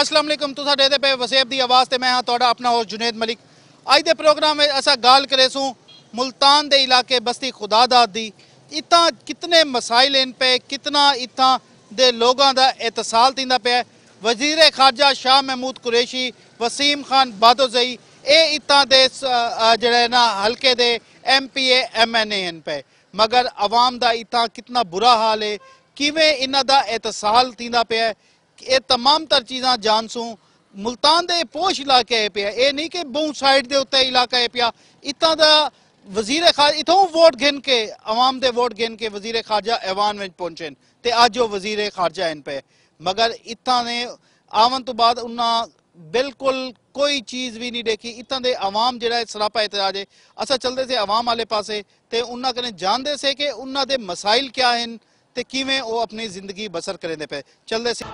असलम तो ਤੁਸੀਂ ਦੇਖਦੇ ਪਏ ਵਸੇਬ ਦੀ ਆਵਾਜ਼ ਤੇ ਮੈਂ ਹਾਂ ਤੁਹਾਡਾ ਆਪਣਾ ਹੋਸਟ ਜੁਨੇਦ ਮਲਿਕ ਅੱਜ ਦੇ ਪ੍ਰੋਗਰਾਮ ਵਿੱਚ ਅਸਾਂ ਗੱਲ मुल्तान के इलाके बस्ती खुदादाद की इतना कितने मसाइल इन पे कितना इतना दे लोगों का एहतसाल तीन पे वजीर खारजा शाह महमूद कुरैशी वसीम खान बादोजई ये इतना दे जड़े हल्के दे M P A M N N पे मगर आवाम का इतना कितना बुरा हाल है किमें इन्हों का एहतसाल तीन पे ये तमाम तर चीज़ा जानसू मुल्तान के पोश इलाके है पे ये नहीं कि बहुत साइड के उत्ते इलाका है पिया इतना द वजीर खार इतों वोट गिन के आवाम के वोट गिन के वजीर खारजा ऐवान में पहुंचे तो अज वो वजीर खारजा इन पे मगर इतना ने आवन तो बाद बिल्कुल कोई चीज़ भी नहीं देखी इतना दे अवाम जरा सरापा एतराज है असा चलते थे आवाम आले पासे ते उन्ना कने जानते से कि उन्होंने मसाइल क्या हैं ते किवें वो अपनी जिंदगी बसर करेंगे पे चलते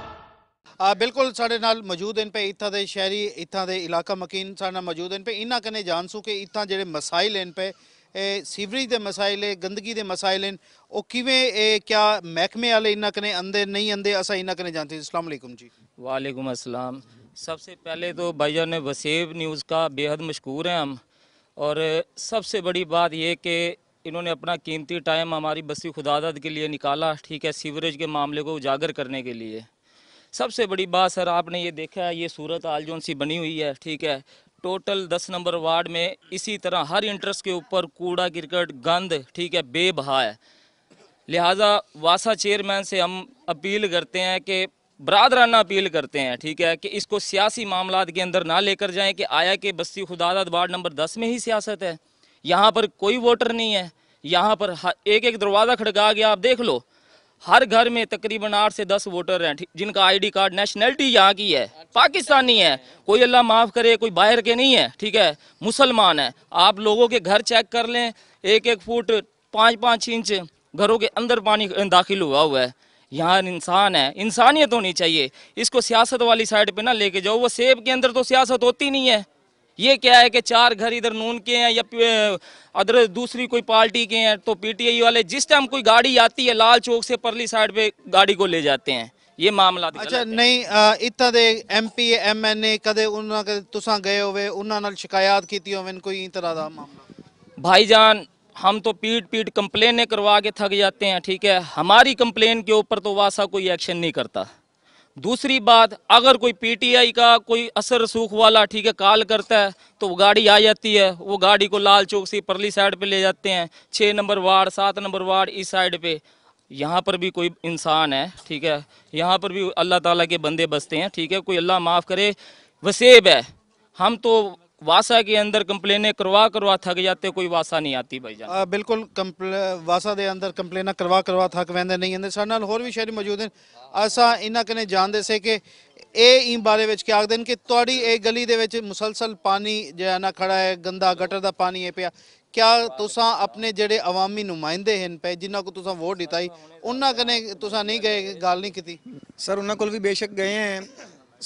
ਬਿਲਕੁਲ ਸਾਡੇ ਨਾਲ ਮੌਜੂਦ ਹਨ ਪਏ ਇੱਥਾਂ ਦੇ ਸ਼ਹਿਰੀ ਇੱਥਾਂ ਦੇ ਇਲਾਕਾ ਮਕੀਨ ਸਾਡੇ ਨਾਲ ਮੌਜੂਦ ਹਨ ਪਏ ਇਹਨਾਂ ਕਨੇ ਜਾਣਸੂ ਕਿ ਇੱਥਾਂ ਜਿਹੜੇ ਮਸਾਇਲ ਹਨ ਪਏ ਸੀਵਰੇਜ ਦੇ ਮਸਾਇਲ ਹੈ ਗੰਦਗੀ ਦੇ ਮਸਾਇਲ ਹਨ ਉਹ ਕਿਵੇਂ ਇਹ ਕਿਆ ਮਹਿਕਮੇ ਵਾਲੇ ਇਹਨਾਂ ਕਨੇ ਅੰਦੇ ਨਹੀਂ ਅੰਦੇ ਅਸਾਂ ਇਹਨਾਂ ਕਨੇ ਜਾਣਦੇ ਅਸਲਾਮ ਅਲੈਕੁਮ ਜੀ वालेकुम अस्सलाम सबसे पहले तो भाईजान ने वसीब न्यूज़ का बेहद मशहूर हैं हम और सबसे बड़ी बात यह कि इन्होंने अपना कीमती टाइम हमारी बसी खुदादत के लिए निकाला ठीक है सीवरेज के मामले को उजागर करने के लिए सबसे बड़ी बात सर आपने ये देखा है ये सूरत आल जोन सी बनी हुई है ठीक है टोटल दस नंबर वार्ड में इसी तरह हर इंटरेस्ट के ऊपर कूड़ा क्रिकेट गंद ठीक है बेबहा है लिहाजा वासा चेयरमैन से हम अपील करते हैं कि बरदराना अपील करते हैं ठीक है कि इसको सियासी मामला के अंदर ना लेकर जाएं कि आया कि बस्ती खुदादाद वार्ड नंबर दस में ही सियासत है यहाँ पर कोई वोटर नहीं है यहाँ पर एक एक दरवाज़ा खड़का गया आप देख लो हर घर में तकरीबन आठ से दस वोटर हैं जिनका आईडी कार्ड नेशनैलिटी यहाँ की है पाकिस्तानी है कोई अल्लाह माफ़ करे कोई बाहर के नहीं है ठीक है मुसलमान है आप लोगों के घर चेक कर लें एक एक फुट पाँच पाँच इंच घरों के अंदर पानी दाखिल हुआ हुआ है यहाँ इंसान है इंसानियत होनी चाहिए इसको सियासत वाली साइड पे ना लेके जाओ वो सेब के अंदर तो सियासत होती नहीं है ये क्या है कि चार घर इधर नून के हैं या अदर दूसरी कोई पार्टी के हैं तो पीटीआई वाले जिस टाइम कोई गाड़ी आती है लाल चौक से परली साइड पे गाड़ी को ले जाते हैं ये मामला अच्छा नहीं इतना दे M P M N A कदे ਤੁਸੀਂ ਗਏ ਹੋਵੇ शिकायत की कोई तरह का मामला भाई जान हम तो पीट पीट कंप्लेने करवा के थक जाते हैं ठीक है हमारी कंप्लेन के ऊपर तो वासा कोई एक्शन नहीं करता दूसरी बात अगर कोई पीटीआई का कोई असर रसूख वाला ठीक है कॉल करता है तो वो गाड़ी आ जाती है वो गाड़ी को लाल चौक से परली साइड पे ले जाते हैं छः नंबर वार्ड सात नंबर वार्ड इस साइड पे यहाँ पर भी कोई इंसान है ठीक है यहाँ पर भी अल्लाह ताला के बंदे बसते हैं ठीक है कोई अल्लाह माफ़ करे वसेब है हम तो ਵਾਸਾ के ਅੰਦਰ ਕੰਪਲੇਨੇ ਕਰਵਾ ਕਰਵਾ ਥੱਕ जाते ਕੋਈ ਵਾਸਾ ਨਹੀਂ ਆਤੀ ਭਾਈ ਜਾਨ ਬਿਲਕੁਲ ਵਾਸਾ ਦੇ ਅੰਦਰ ਕੰਪਲੇਨਾ ਕਰਵਾ ਕਰਵਾ ਥੱਕ ਵੈਂਦੇ ਨਹੀਂ ਅੰਦਰ ਸਾਡੇ ਨਾਲ ਹੋਰ ਵੀ ਸ਼ਹਿਰੀ ਮੌਜੂਦ ਨੇ ਅਸਾਂ ਇਹਨਾਂ ਕਨੇ ਜਾਣਦੇ ਸੇ ਕਿ ਇਹ ਇਹ ਬਾਰੇ ਵਿੱਚ ਕੀ ਆਖਦੇ ਨੇ ਕਿ ਤੁਹਾਡੀ ਇਹ ਗਲੀ ਦੇ ਵਿੱਚ ਮੁਸਲਸਲ ਪਾਣੀ ਜਿਹੜਾ ਨਾ ਖੜਾ ਹੈ ਗੰਦਾ ਗਟਰ ਦਾ ਪਾਣੀ ਹੈ ਪਿਆ ਕਿਆ ਤੁਸੀਂ ਆਪਣੇ ਜਿਹੜੇ ਆਵਾਮੀ ਨੁਮਾਇੰਦੇ ਹਨ ਪੈ ਜਿਨ੍ਹਾਂ ਕੋ ਤੁਸੀਂ ਵੋਟ ਦਿੱਤਾਈ ਉਹਨਾਂ ਕਨੇ ਤੁਸੀਂ ਨਹੀਂ ਗਏ ਗੱਲ ਨਹੀਂ ਕੀਤੀ ਸਰ ਉਹਨਾਂ ਕੋਲ ਵੀ ਬੇਸ਼ੱਕ ਗਏ ਹੈ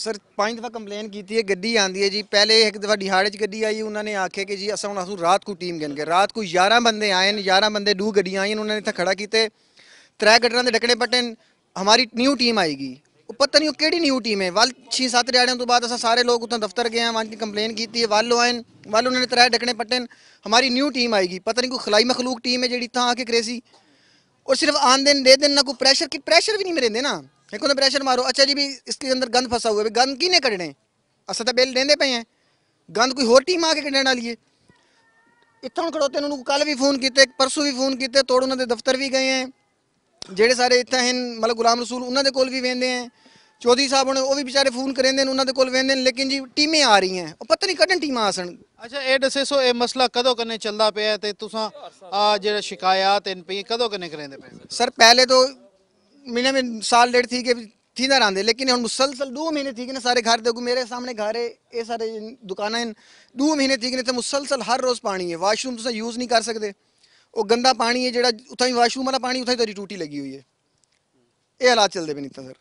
ਸਰ ਪੰਜ ਦਫਾ ਕੰਪਲੇਨ ਕੀਤੀ ਹੈ ਗੱਡੀ ਆਂਦੀ ਹੈ ਜੀ ਪਹਿਲੇ ਇੱਕ ਦਫਾ ਦਿਹਾੜੇ 'ਚ ਗੱਡੀ ਆਈ ਉਹਨਾਂ ਨੇ ਆਖਿਆ ਕਿ ਜੀ ਅਸਾਂ ਹੁਣ ਅਸੂ ਰਾਤ ਨੂੰ ਟੀਮ ਗਿਣ ਕੇ ਰਾਤ ਨੂੰ 11 ਬੰਦੇ ਆਏ ਨੇ 11 ਬੰਦੇ ਡੂ ਗੱਡੀਆਂ ਆਈਆਂ ਉਹਨਾਂ ਨੇ ਇੱਥੇ ਖੜਾ ਕੀਤੇ ਤਰੇ ਗੱਡਰਾਂ ਦੇ ਡਕਣੇ ਪੱਟੇ ਹਮਾਰੀ ਨਿਊ ਟੀਮ ਆਏਗੀ ਉਹ ਪਤਾ ਨਹੀਂ ਉਹ ਕਿਹੜੀ ਨਿਊ ਟੀਮ ਹੈ ਵੱਲ 6-7 ਦਿਹਾੜਿਆਂ ਤੋਂ ਬਾਅਦ ਅਸਾਂ ਸਾਰੇ ਲੋਕ ਉਥੋਂ ਦਫ਼ਤਰ ਗਏ ਆ ਵਾਂ ਕੰਪਲੇਨ ਕੀਤੀ ਹੈ ਵੱਲ ਆਇਨ ਵੱਲ ਉਹਨਾਂ ਨੇ ਤਰੇ ਡਕਣੇ ਪੱਟੇ ਹਮਾਰੀ ਨਿਊ ਟੀਮ ਆਏਗੀ ਪਤਾ ਨਹੀਂ ਕੋਈ ਖਲਾਈ ਮਖਲੂਕ ਟੀਮ ਹੈ ਜਿਹੜੀ ਤਾਂ ਆ ਕੇ ਕਰੇਸੀ और सिर्फ आन दिन दे दिन ना कोई प्रेशर की प्रेशर भी नहीं मेरे देना ਇੱਕ ना ਪ੍ਰੈਸ਼ਰ ਮਾਰੋ ਅੱਛਾ ਜੀ ਵੀ ਇਸ ਦੇ ਅੰਦਰ ਗੰਦ ਫਸਾ ਹੋਇਆ ਵੀ ਗੰਦ ने ਕੱਢਣੇ ਅਸਾਂ ਤਾਂ ਬਿੱਲ ਦੇਂਦੇ ਪਏ ਆ ਗੰਦ ਕੋਈ ਹੋਰ ਟੀਮ ਆ ਕੇ ਕੱਢਣ ਵਾਲੀ ਏ ਇੱਥੋਂ ਖੜੋਤੇ ਨੂੰ ਕੱਲ ਵੀ ਫੋਨ ਕੀਤੇ ਪਰਸੋਂ ਵੀ ਫੋਨ ਕੀਤੇ ਤੋੜ ਉਹਨਾਂ ਦੇ ਦਫ਼ਤਰ ਵੀ ਗਏ ਆ ਜਿਹੜੇ ਸਾਰੇ ਇੱਥੇ ਹਨ ਮਤਲਬ ਗੁਲਾਮ ਰਸੂਲ ਉਹਨਾਂ ਦੇ ਕੋਲ ਵੀ ਵੇਂਦੇ ਆ ਚੌਧਰੀ ਸਾਹਿਬ ਉਹ ਵੀ ਵਿਚਾਰੇ ਫੋਨ ਕਰਿੰਦੇ ਨੇ ਉਹਨਾਂ ਦੇ ਕੋਲ ਵੇਂਦੇ ਨੇ ਲੇਕਿਨ ਜੀ ਟੀਮੇ ਆ ਰਹੀਆਂ ਉਹ ਪਤਾ ਨਹੀਂ ਕੱਢਣ ਟੀਮਾਂ ਆਸਣ ਅੱਛਾ ਇਹ ਸੋ ਇਹ ਮਸਲਾ ਕਦੋਂ ਕਨੇ ਚੱਲਦਾ ਪਿਆ ਤੇ ਤੁਸੀਂ ਆ ਜਿਹੜਾ ਸ਼ਿਕਾਇਤ ਪਈ ਕਦੋਂ ਕਨੇ ਕਰਦੇ ਪਏ ਸਰ ਪਹਿਲੇ ਤੋਂ महीने में साल डेढ़ थी के थी ना रहते लेकिन हम मुसलसल दो महीने थी ने सारे घर देखो मेरे सामने घर है ये सारे दुकान हैं दो महीने थी ने तो मुसलसल हर रोज़ पानी है वाशरूम तुम यूज़ नहीं कर सकते वो गंदा पानी है जो उतना वाशरूम वाला पानी उतना ही टूटी लगी हुई है ये हालात चलते पे नहीं सर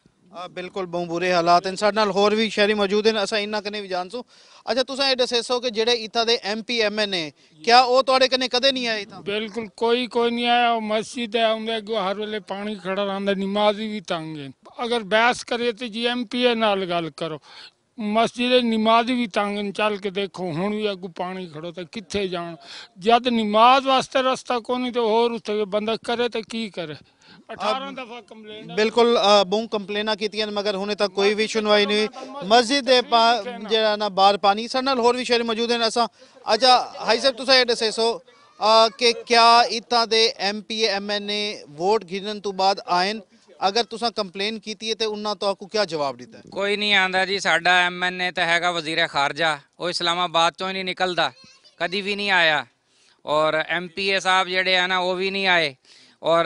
ਆ ਬਿਲਕੁਲ ਬਹੁ ਬੁਰੇ ਹਾਲਾਤ ਨੇ ਸਾਡੇ ਨਾਲ ਹੋਰ ਵੀ ਸ਼ਹਿਰੀ ਮੌਜੂਦ ਨੇ ਅਸਾਂ ਇੰਨਾ ਕਨੇ ਵੀ ਜਾਣਸੋ ਅੱਛਾ ਤੁਸੀਂ ਇਹ ਦੱਸੋ ਕਿ ਜਿਹੜੇ ਇਥਾ ਦੇ ਐਮਪੀ ਐਮਐਨ ਨੇ ਕਿਆ ਉਹ ਤੁਹਾਡੇ ਕਨੇ ਕਦੇ ਨਹੀਂ ਆਏ ਇਥਾ ਬਿਲਕੁਲ ਕੋਈ ਕੋਈ ਨਹੀਂ ਆਇਆ ਉਹ ਮਸਜਿਦ ਹੈ ਉਹਦੇ ਅੱਗੇ ਹਰ ਵੇਲੇ ਪਾਣੀ ਖੜਾ ਰਹਿੰਦਾ ਨਮਾਜ਼ੀ ਵੀ ਤੰਗ ਹੈ ਅਗਰ ਬਹਿਸ ਕਰੇ ਤੇ ਜੀ ਐਮਪੀ ਨਾਲ ਗੱਲ ਕਰੋ ਮਸਜਿਦ ਨਮਾਜ਼ੀ ਵੀ ਤੰਗ ਚੱਲ ਕੇ ਦੇਖੋ ਹੁਣ ਵੀ ਅੱਗੂ ਪਾਣੀ ਖੜੋ ਤੇ ਕਿੱਥੇ ਜਾਣ ਜਦ ਨਮਾਜ਼ ਵਾਸਤੇ ਰਸਤਾ ਕੋਈ ਨਹੀਂ ਤੇ ਹੋਰ ਉੱਥੇ ਬੰਦਾ ਕਰੇ ਤੇ ਕੀ ਕਰੇ 18 ਦਫਾ ਕੰਪਲੇਂਟ ਬਿਲਕੁਲ ਬੂੰ ਕੰਪਲੇਨਾ ਕੀਤੀਆਂ ਮਗਰ ਹੁਣੇ ਤੱਕ ਕੋਈ ਵੀ ਸੁਣਵਾਈ ਨਹੀਂ ਮਸਜਿਦ ਦੇ ਜਿਹੜਾ ਨਾ ਬਾਹਰ ਪਾਣੀ ਸਾਡੇ ਨਾਲ ਹੋਰ ਵੀ ਸ਼ਹਿਰ ਮੌਜੂਦ ਹਨ ਅਸਾਂ ਅਜਾ ਹਾਈ ਸਾਹਿਬ ਤੁਸੀਂ ਇਹ ਦੱਸੇ ਦੱਸੋ ਕਿ ਕਿਆ ਇਤਾਂ ਦੇ ਐਮਪੀ ਐਮਐਨਏ ਵੋਟ ਗਿਰਨ ਤੋਂ ਬਾਅਦ ਆਇਨ ਅਗਰ ਤੁਸੀਂ ਕੰਪਲੇਨ ਕੀਤੀ ਹੈ ਤੇ ਉਹਨਾਂ ਤੋਂ ਆਪਕੋ ਕੀ ਜਵਾਬ ਦਿੱਤਾ ਕੋਈ ਨਹੀਂ ਆਂਦਾ ਜੀ ਸਾਡਾ ਐਮਐਨਏ ਤਾਂ ਹੈਗਾ ਵਜ਼ੀਰ ਖਾਰਜਾ ਉਹ ਇਸਲਾਮਾਬਾਦ ਤੋਂ ਹੀ ਨਹੀਂ ਨਿਕਲਦਾ ਕਦੀ ਵੀ ਨਹੀਂ ਆਇਆ ਔਰ ਐਮਪੀਏ ਸਾਹਿਬ ਜਿਹੜੇ ਆ ਨਾ ਉਹ ਵੀ ਨਹੀਂ ਆਏ और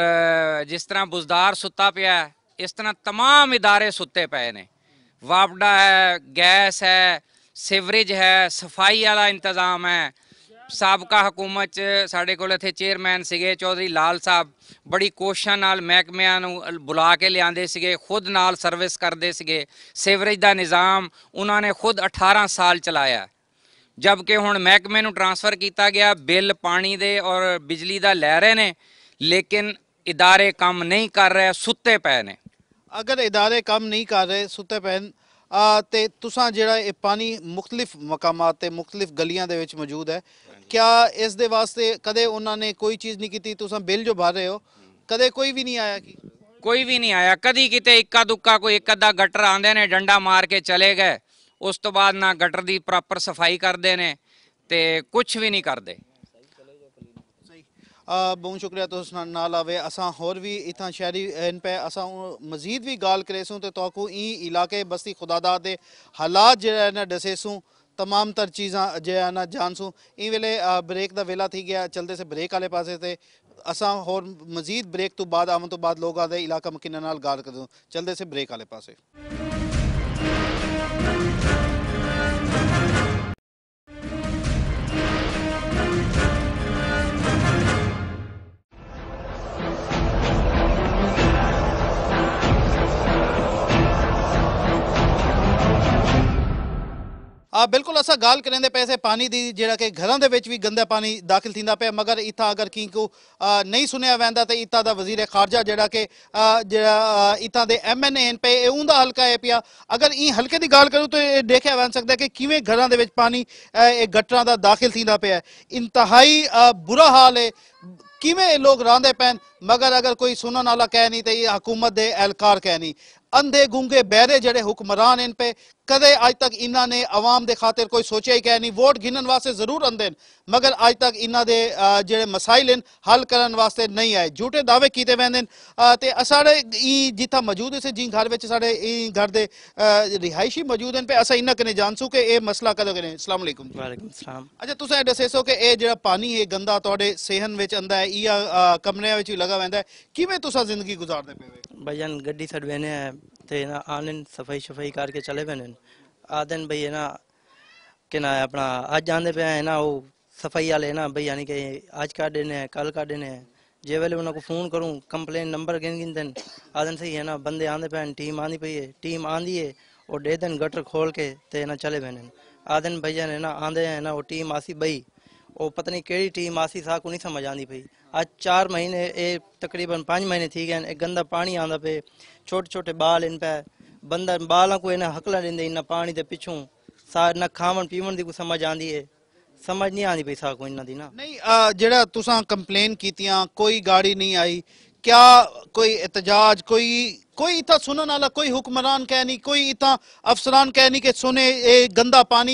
जिस तरह बुजदार सुता पिया इस तरह तमाम इदारे सुते पे ने वापडा है गैस है सीवरेज है सफाई वाला इंतजाम है सबका हुकूमत साढ़े को चेयरमैन सके चौधरी लाल साहब बड़ी कोशिशों महकमिया बुला के लिया खुद नाल सर्विस करते सके सिवरेज का निज़ाम उन्होंने खुद अठारह साल चलाया जबकि हूँ महकमे को ट्रांसफर किया गया बिल पानी दे और बिजली का लै रहे हैं ਲੇਕਿਨ ਇਦਾਰੇ ਕੰਮ ਨਹੀਂ ਕਰ ਰਹੇ ਸੁੱਤੇ ਪਏ ਨੇ ਅਗਰ ਇਦਾਰੇ ਕੰਮ ਨਹੀਂ ਕਰ ਰਹੇ ਸੁੱਤੇ ਪਏ ਤੇ ਤੁਸੀਂ ਜਿਹੜਾ ਇਹ ਪਾਣੀ ਮੁxtਲਿਫ ਮਕਾਮਾਂ ਤੇ ਮੁxtਲਿਫ ਗਲੀਆਂ ਦੇ ਵਿੱਚ ਮੌਜੂਦ ਹੈ ਕਿਆ ਇਸ ਦੇ ਵਾਸਤੇ ਕਦੇ ਉਹਨਾਂ ਨੇ ਕੋਈ ਚੀਜ਼ ਨਹੀਂ ਕੀਤੀ ਤੁਸੀਂ ਬਿੱਲ ਜੋ ਭਰ ਰਹੇ ਹੋ ਕਦੇ ਕੋਈ ਵੀ ਨਹੀਂ ਆਇਆ ਕੀ ਕੋਈ ਵੀ ਨਹੀਂ ਆਇਆ ਕਦੀ ਕਿਤੇ ਇੱਕਾ ਦੁੱਕਾ ਕੋਈ ਇੱਕ ਅੱਧਾ ਗਟਰ ਆਂਦੇ ਨੇ ਡੰਡਾ ਮਾਰ ਕੇ ਚਲੇ ਗਏ ਉਸ ਤੋਂ ਬਾਅਦ ਨਾ ਗਟਰ ਦੀ ਪ੍ਰੋਪਰ ਸਫਾਈ ਕਰਦੇ ਨੇ ਤੇ ਕੁਝ ਵੀ ਨਹੀਂ ਕਰਦੇ बहुत शुक्रिया तुम तो नाल आवे असां होर भी इतना शहरी इन पे अस मज़ीद भी गाल करेसूं त तोखूं ई इलाके बस्ती ख़ुदादा के हालात जेड़ा आहिनि तमाम तर चीज़ा जे आहे न जानसूं इन ब्रेक का वेला थी गया चलते से ब्रेक आए पास से असां होर मज़ीद ब्रेक तो बाद आवन तो बाद लोग आते इलाका मकीन गाल कर करदूं से ब्रेक आले पासे ਆ ਬਿਲਕੁਲ ਅਸਾਂ ਗੱਲ ਕਰਨ ਦੇ ਪੈਸੇ ਪਾਣੀ ਦੀ ਜਿਹੜਾ ਕਿ ਘਰਾਂ ਦੇ ਵਿੱਚ ਵੀ ਗੰਦਾ ਪਾਣੀ ਦਾਖਲ ਥਿੰਦਾ ਪਿਆ ਮਗਰ ਇਥਾ ਅਗਰ ਕਿੰਕੂ ਨਹੀਂ ਸੁਣਿਆ ਵੈਂਦਾ ਤੇ ਇਥਾ ਦਾ ਵਜ਼ੀਰ ਖਾਰਜਾ ਜਿਹੜਾ ਕਿ ਜਿਹੜਾ ਇਥਾ ਦੇ ਐਮਐਨਏ ਹਨ ਪਏ ਉਹਦਾ ਹਲਕਾ ਹੈ ਪਿਆ ਅਗਰ ਇਹ ਹਲਕੇ ਦੀ ਗੱਲ ਕਰੂ ਤੇ ਦੇਖਿਆ ਵੈਂ ਸਕਦਾ ਕਿ ਕਿਵੇਂ ਘਰਾਂ ਦੇ ਵਿੱਚ ਪਾਣੀ ਇਹ ਗਟਰਾਂ ਦਾ ਦਾਖਲ ਥਿੰਦਾ ਪਿਆ ਇੰਤਹਾਈ ਬੁਰਾ ਹਾਲ ਹੈ ਕਿਵੇਂ ਲੋਕ ਰਾਂਦੇ ਪੈਣ ਮਗਰ ਅਗਰ ਕੋਈ ਸੁਣਨ ਵਾਲਾ ਕਹਿ ਨਹੀਂ ਤੇ ਇਹ ਹਕੂਮਤ ਦੇ ਅਹਿਲਕਾਰ ਕਹਿ ਨਹੀਂ अंधे गूंगे बहरे जड़े हुक्मरान इन पे ਕਦੇ ਅੱਜ ਤੱਕ ਇਹਨਾਂ ਨੇ ਆਵਾਮ ਦੇ ਖਾਤਰ ਕੋਈ ਸੋਚਿਆ ਹੀ ਕਿ ਨਹੀਂ ਵੋਟ ਗਿਣਨ ਵਾਸਤੇ ਜ਼ਰੂਰ ਆਂਦੇ ਨੇ ਮਗਰ ਅੱਜ ਤੱਕ ਇਹਨਾਂ ਦੇ ਜਿਹੜੇ ਮਸਾਇਲ ਹਨ ਹੱਲ ਕਰਨ ਵਾਸਤੇ ਨਹੀਂ ਆਏ ਝੂਠੇ ਦਾਅਵੇ ਕੀਤੇ ਵੈਂਦੇ ਤੇ ਸਾਡੇ ਇਹ ਜਿੱਥਾ ਮੌਜੂਦ ਹੈ ਜੀ ਘਰ ਵਿੱਚ ਸਾਡੇ ਇਹ ਘਰ ਦੇ ਰਿਹਾਇਸ਼ੀ ਮੌਜੂਦ ਹਨ ਪੇ ਅਸਾਂ ਇਹਨਾਂ ਕਨੇ ਜਾਣਸੂ ਕਿ ਇਹ ਮਸਲਾ ਕਦੋਂ ਕਰੇ ਅਸਲਾਮ ਅਲੈਕੁਮ ਵਾਲੇਕੁਮ ਸਲਾਮ ਅੱਛਾ ਤੁਸੀਂ ਇਹ ਦੱਸੋ ਕਿ ਇਹ ਜਿਹੜਾ ਪਾਣੀ ਹੈ ਗੰਦਾ ਤੁਹਾਡੇ ਸਿਹਨ ਵਿੱਚ ਆਂਦਾ ਹੈ ਇਹ ਕਮਰਿਆਂ ਵਿੱਚ ਵੀ ਲਗਾ ਵੈਂਦਾ ਕਿਵੇਂ ਤੁਸੀਂ ਜ਼ਿੰਦਗੀ ਗੁਜ਼ਾਰਦੇ ਪਏ ਹੋ ਜਾਨ ਗੱਡੀ ਛੱਡ ਵੈਨੇ ਆ थे ना आनन सफाई शफाई करके चले गए आदन भाई है ना कि ना अपना अज आते पे है ना वो सफाई वाले है ना भाई यानी कि आज का दिन कल का दिन है जे वे उन्होंने फ़ोन करूँ कंप्लेन नंबर गिन गिन दिन आदन सही है ना बंदे आते पे टीम आंदी पई है टीम आंदी है और दे दिन गटर खोल के ते ना चले पे आदन भैया है ना आंदे है ना वो टीम आसी बई ਉਹ ਪਤਾ ਨਹੀਂ ਕਿਹੜੀ ਟੀਮ ਆਸੀ ਸਾਹ ਕੋ ਨਹੀਂ ਸਮਝ ਆਂਦੀ ਪਈ ਅੱਜ 4 ਮਹੀਨੇ ਇਹ ਤਕਰੀਬਨ 5 ਮਹੀਨੇ ਥੀ ਗਏ ਇਹ ਗੰਦਾ ਪਾਣੀ ਆਂਦਾ ਪਏ ਛੋਟੇ ਛੋਟੇ ਬਾਲ ਇਨ ਪੈ ਬੰਦਾ ਬਾਲਾਂ ਕੋ ਇਹਨਾਂ ਹਕਲਾ ਦਿੰਦੇ ਇਹਨਾਂ ਪਾਣੀ ਦੇ ਪਿੱਛੋਂ ਸਾਰ ਨਾ ਖਾਵਣ ਪੀਵਣ ਦੀ ਕੋ ਸਮਝ ਆਂਦੀ ਏ ਸਮਝ ਨਹੀਂ ਆਂਦੀ ਪਈ ਸਾਹ ਕੋ ਇਹਨਾਂ ਦੀ ਨਾ ਨਹੀਂ ਜਿਹੜਾ ਤੁਸੀਂ ਕੰਪਲੇਨ ਕੀਤੀਆਂ ਕੋਈ ਗਾੜੀ ਨਹੀਂ ਆਈ क्या कोई एहतजाज कोई कोई इतना सुनने वाला कोई हुक्मरान कहनी कोई इतना अफसरान कहनी कि सुने ये गंदा पानी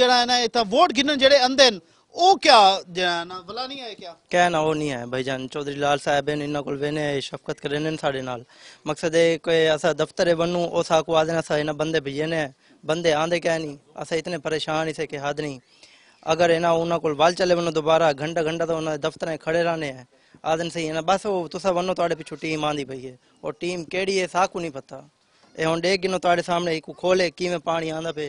जरा है ना इतना वोट गिनन जड़े अंधे ਉਹ ਕਿਆ ਜਿਹੜਾ ਨਾ ਭਲਾ ਨਹੀਂ ਆਇਆ ਕਿਆ ਕਹਿਣਾ ਉਹ ਨਹੀਂ ਹੈ ਭਾਈਜਾਨ ਚੌਧਰੀ ਲਾਲ ਸਾਹਿਬ ਨੇ ਇਹਨਾਂ ਕੋਲ ਵੇਨੇ ਸ਼ਫਕਤ ਕਰੇ ਨੇ ਸਾਡੇ ਨਾਲ ਮਕਸਦ ਇਹ ਕਿ ਅਸਾ ਦਫ਼ਤਰੇ ਬੰਨੂ ਉਹ ਸਾ ਕੋ ਆਦਨਾ ਸਾ ਇਹਨਾਂ ਬੰਦੇ ਭਈਏ ਨੇ ਬੰਦੇ ਆਂਦੇ ਕਹਿ ਨਹੀਂ ਅਸਾ ਇਤਨੇ ਪਰੇਸ਼ਾਨ ਇਸੇ ਕਿ ਹੱਦ ਨਹੀਂ अगर है ना उन्होंने वाल चले वनो दोबारा घंटा घंटा तो उन्होंने दफ्तर में खड़े रहने हैं आदन सही है ना बस वो तुसा वनो तो पिछू टीम आंदी पई है और टीम केड़ी है साकू नहीं पता ए हुन गिनो ताड़े सामने एक खोले कीवे पानी आंदा पे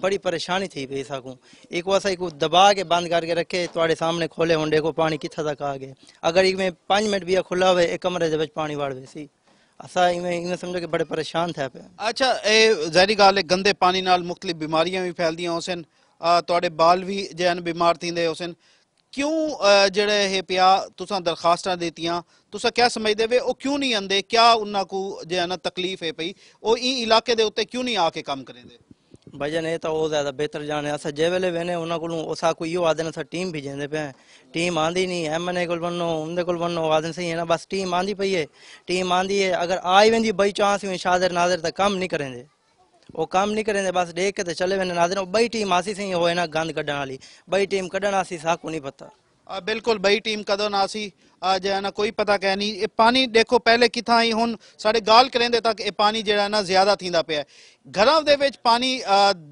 बड़ी परेशानी थी पे साकू एक वासा एक दबा के बंद करके रखे ताड़े सामने खोले हुन डेगो पानी किथा तक आ गए अगर एक में मिनट बिया खुला हो कमरे दे पानी वाड़ असा इवें इवें समझो कि बड़े परेशान थे पे अच्छा ए जारी गाल गंदे पानी मुख्तलिफ बीमारियां भी फैलदियां होसन ਤੁਹਾਡੇ ਬਾਲ ਵੀ ਜਨ ਬਿਮਾਰ ਥੀਂਦੇ ਹੋਸਨ क्यों ਜਿਹੜੇ ਇਹ ਪਿਆ ਤੁਸੀਂ ਦਰਖਾਸਤਾਂ ਦਿੱਤੀਆਂ ਤੁਸੀਂ ਕਿਆ ਸਮਝਦੇ ਵੇ क्यों नहीं ਨਹੀਂ ਆਂਦੇ ਕਿਆ ਉਹਨਾਂ ਕੋ ਜੇ ਨਾ ਤਕਲੀਫ ਹੈ ਪਈ ਉਹ ਇਹ ਇਲਾਕੇ ਦੇ ਉੱਤੇ ਕਿਉਂ ਨਹੀਂ ਆ ਕੇ भजन ये तो वो ज़्यादा बेहतर जाने अस जे वेले वेने उन्होंने को उसा कोई यो आदन अस टीम भी पे टीम आंदी नहीं एम एन ए कोल बनो उनके कोल बनो आदन सही है ना बस टीम आंदी पई है टीम आंदी है अगर आई वेंदी बाई चांस में शादर नादर तक कम नहीं करेंगे ਉਹ ਕੰਮ ਨਹੀਂ ਕਰਦੇ ਬਸ ਦੇਖ ਕੇ ਤੇ ਚਲੇ ਵੇਨੇ ਨਾਦਰ ਬਈ ਟੀਮ ਆਸੀ ਸੀ ਹੋਏ ਨਾ ਗੰਦ ਕੱਢਣ ਵਾਲੀ ਬਈ ਟੀਮ ਕੱਢਣ ਆਸੀ ਸਾਕੂ ਨਹੀਂ ਪਤਾ ਆ ਬਿਲਕੁਲ ਬਈ ਟੀਮ ਕਦੋਂ ਨਾ ਸੀ ਅੱਜ ਨਾ ਕੋਈ ਪਤਾ ਕਹਿ ਨਹੀਂ ਇਹ ਪਾਣੀ ਦੇਖੋ ਪਹਿਲੇ ਕਿਥਾਂ ਹੀ ਹੁਣ ਸਾਡੇ ਗਾਲ ਕਰਦੇ ਤੱਕ ਇਹ ਪਾਣੀ ਜਿਹੜਾ ਨਾ ਜ਼ਿਆਦਾ ਥਿੰਦਾ ਪਿਆ ਘਰਾਂ ਦੇ ਵਿੱਚ ਪਾਣੀ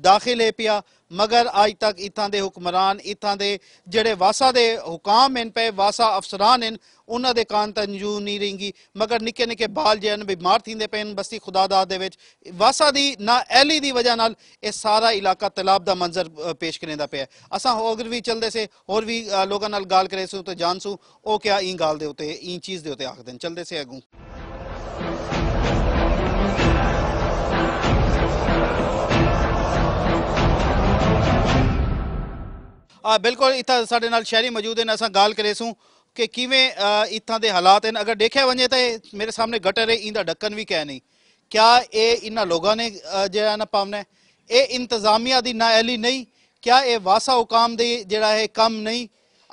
ਦਾਖਲ ਹੈ ਪਿਆ ਮਗਰ ਅੱਜ ਤੱਕ ਇਥਾਂ ਦੇ ਹੁਕਮਰਾਨ ਇਥਾਂ ਦੇ ਜਿਹੜੇ ਵਾਸਾ ਦੇ ਹੁਕਾਮ ਹਨ ਪਏ ਵਾਸਾ ਅਫਸਰਾਨ ਹਨ ਉਹਨਾਂ ਦੇ ਕਾਨ ਜੂ ਨਹੀਂ ਰਹੀਂਗੀ ਮਗਰ ਨਿੱਕੇ ਨਿੱਕੇ ਬਾਲ ਜਨ ਬਿਮਾਰ ਥਿੰਦੇ ਪੈਨ ਬਸਤੀ ਖੁਦਾਦਾਦ ਦੇ ਵਿੱਚ ਵਾਸਾ ਦੀ ਨਾ ਐਲੀ ਦੀ ਵਜ੍ਹਾ ਨਾਲ ਇਹ ਸਾਰਾ ਇਲਾਕਾ ਤਲਾਬ ਦਾ ਮੰਜ਼ਰ ਪੇਸ਼ ਕਰਨ ਦਾ ਪਿਆ ਅਸਾਂ ਹੋਰ ਵੀ ਚਲਦੇ ਸੇ ਹੋਰ ਵੀ ਲੋਕਾਂ ਨਾਲ ਗੱਲ ਕਰੇ ਸੂ ਤੇ ਜਾਣ ਜਾਣਸੂ ਉਹ ਕਿਆ ਇਹ ਗੱਲ ਦੇ ਉਤੇ ਇਹ ਚੀਜ਼ ਦੇ ਉਤੇ ਆਖਦੇ ਨੇ ਚੱਲਦੇ ਸੇ ਅਗੂ ਬਿਲਕੁਲ ਇੱਥਾ ਸਾਡੇ ਨਾਲ ਸ਼ਹਿਰੀ ਮੌਜੂਦ ਹਨ ਅਸਾਂ ਗੱਲ ਕਰੇਸੂ ਕਿ ਕਿਵੇਂ ਇੱਥਾਂ ਦੇ ਹਾਲਾਤ ਹਨ ਅਗਰ ਦੇਖਿਆ ਵੰਜੇ ਤਾਂ ਮੇਰੇ ਸਾਹਮਣੇ ਗਟਰ ਹੈ ਇਹਦਾ ਢੱਕਣ ਵੀ ਕਹਿ ਨਹੀਂ ਕਿਆ ਇਹ ਇਹਨਾਂ ਲੋਕਾਂ ਨੇ ਜਿਹੜਾ ਨਾ ਪਾਵਨਾ ਇਹ ਇੰਤਜ਼ਾਮੀਆ ਦੀ ਨਾਅਹਲੀ ਨਹੀਂ ਕਿਆ ਇਹ ਵਾਸਾ ਹੁਕਾਮ ਦੇ ਜਿਹੜਾ ਹੈ ਕੰਮ ਨਹੀਂ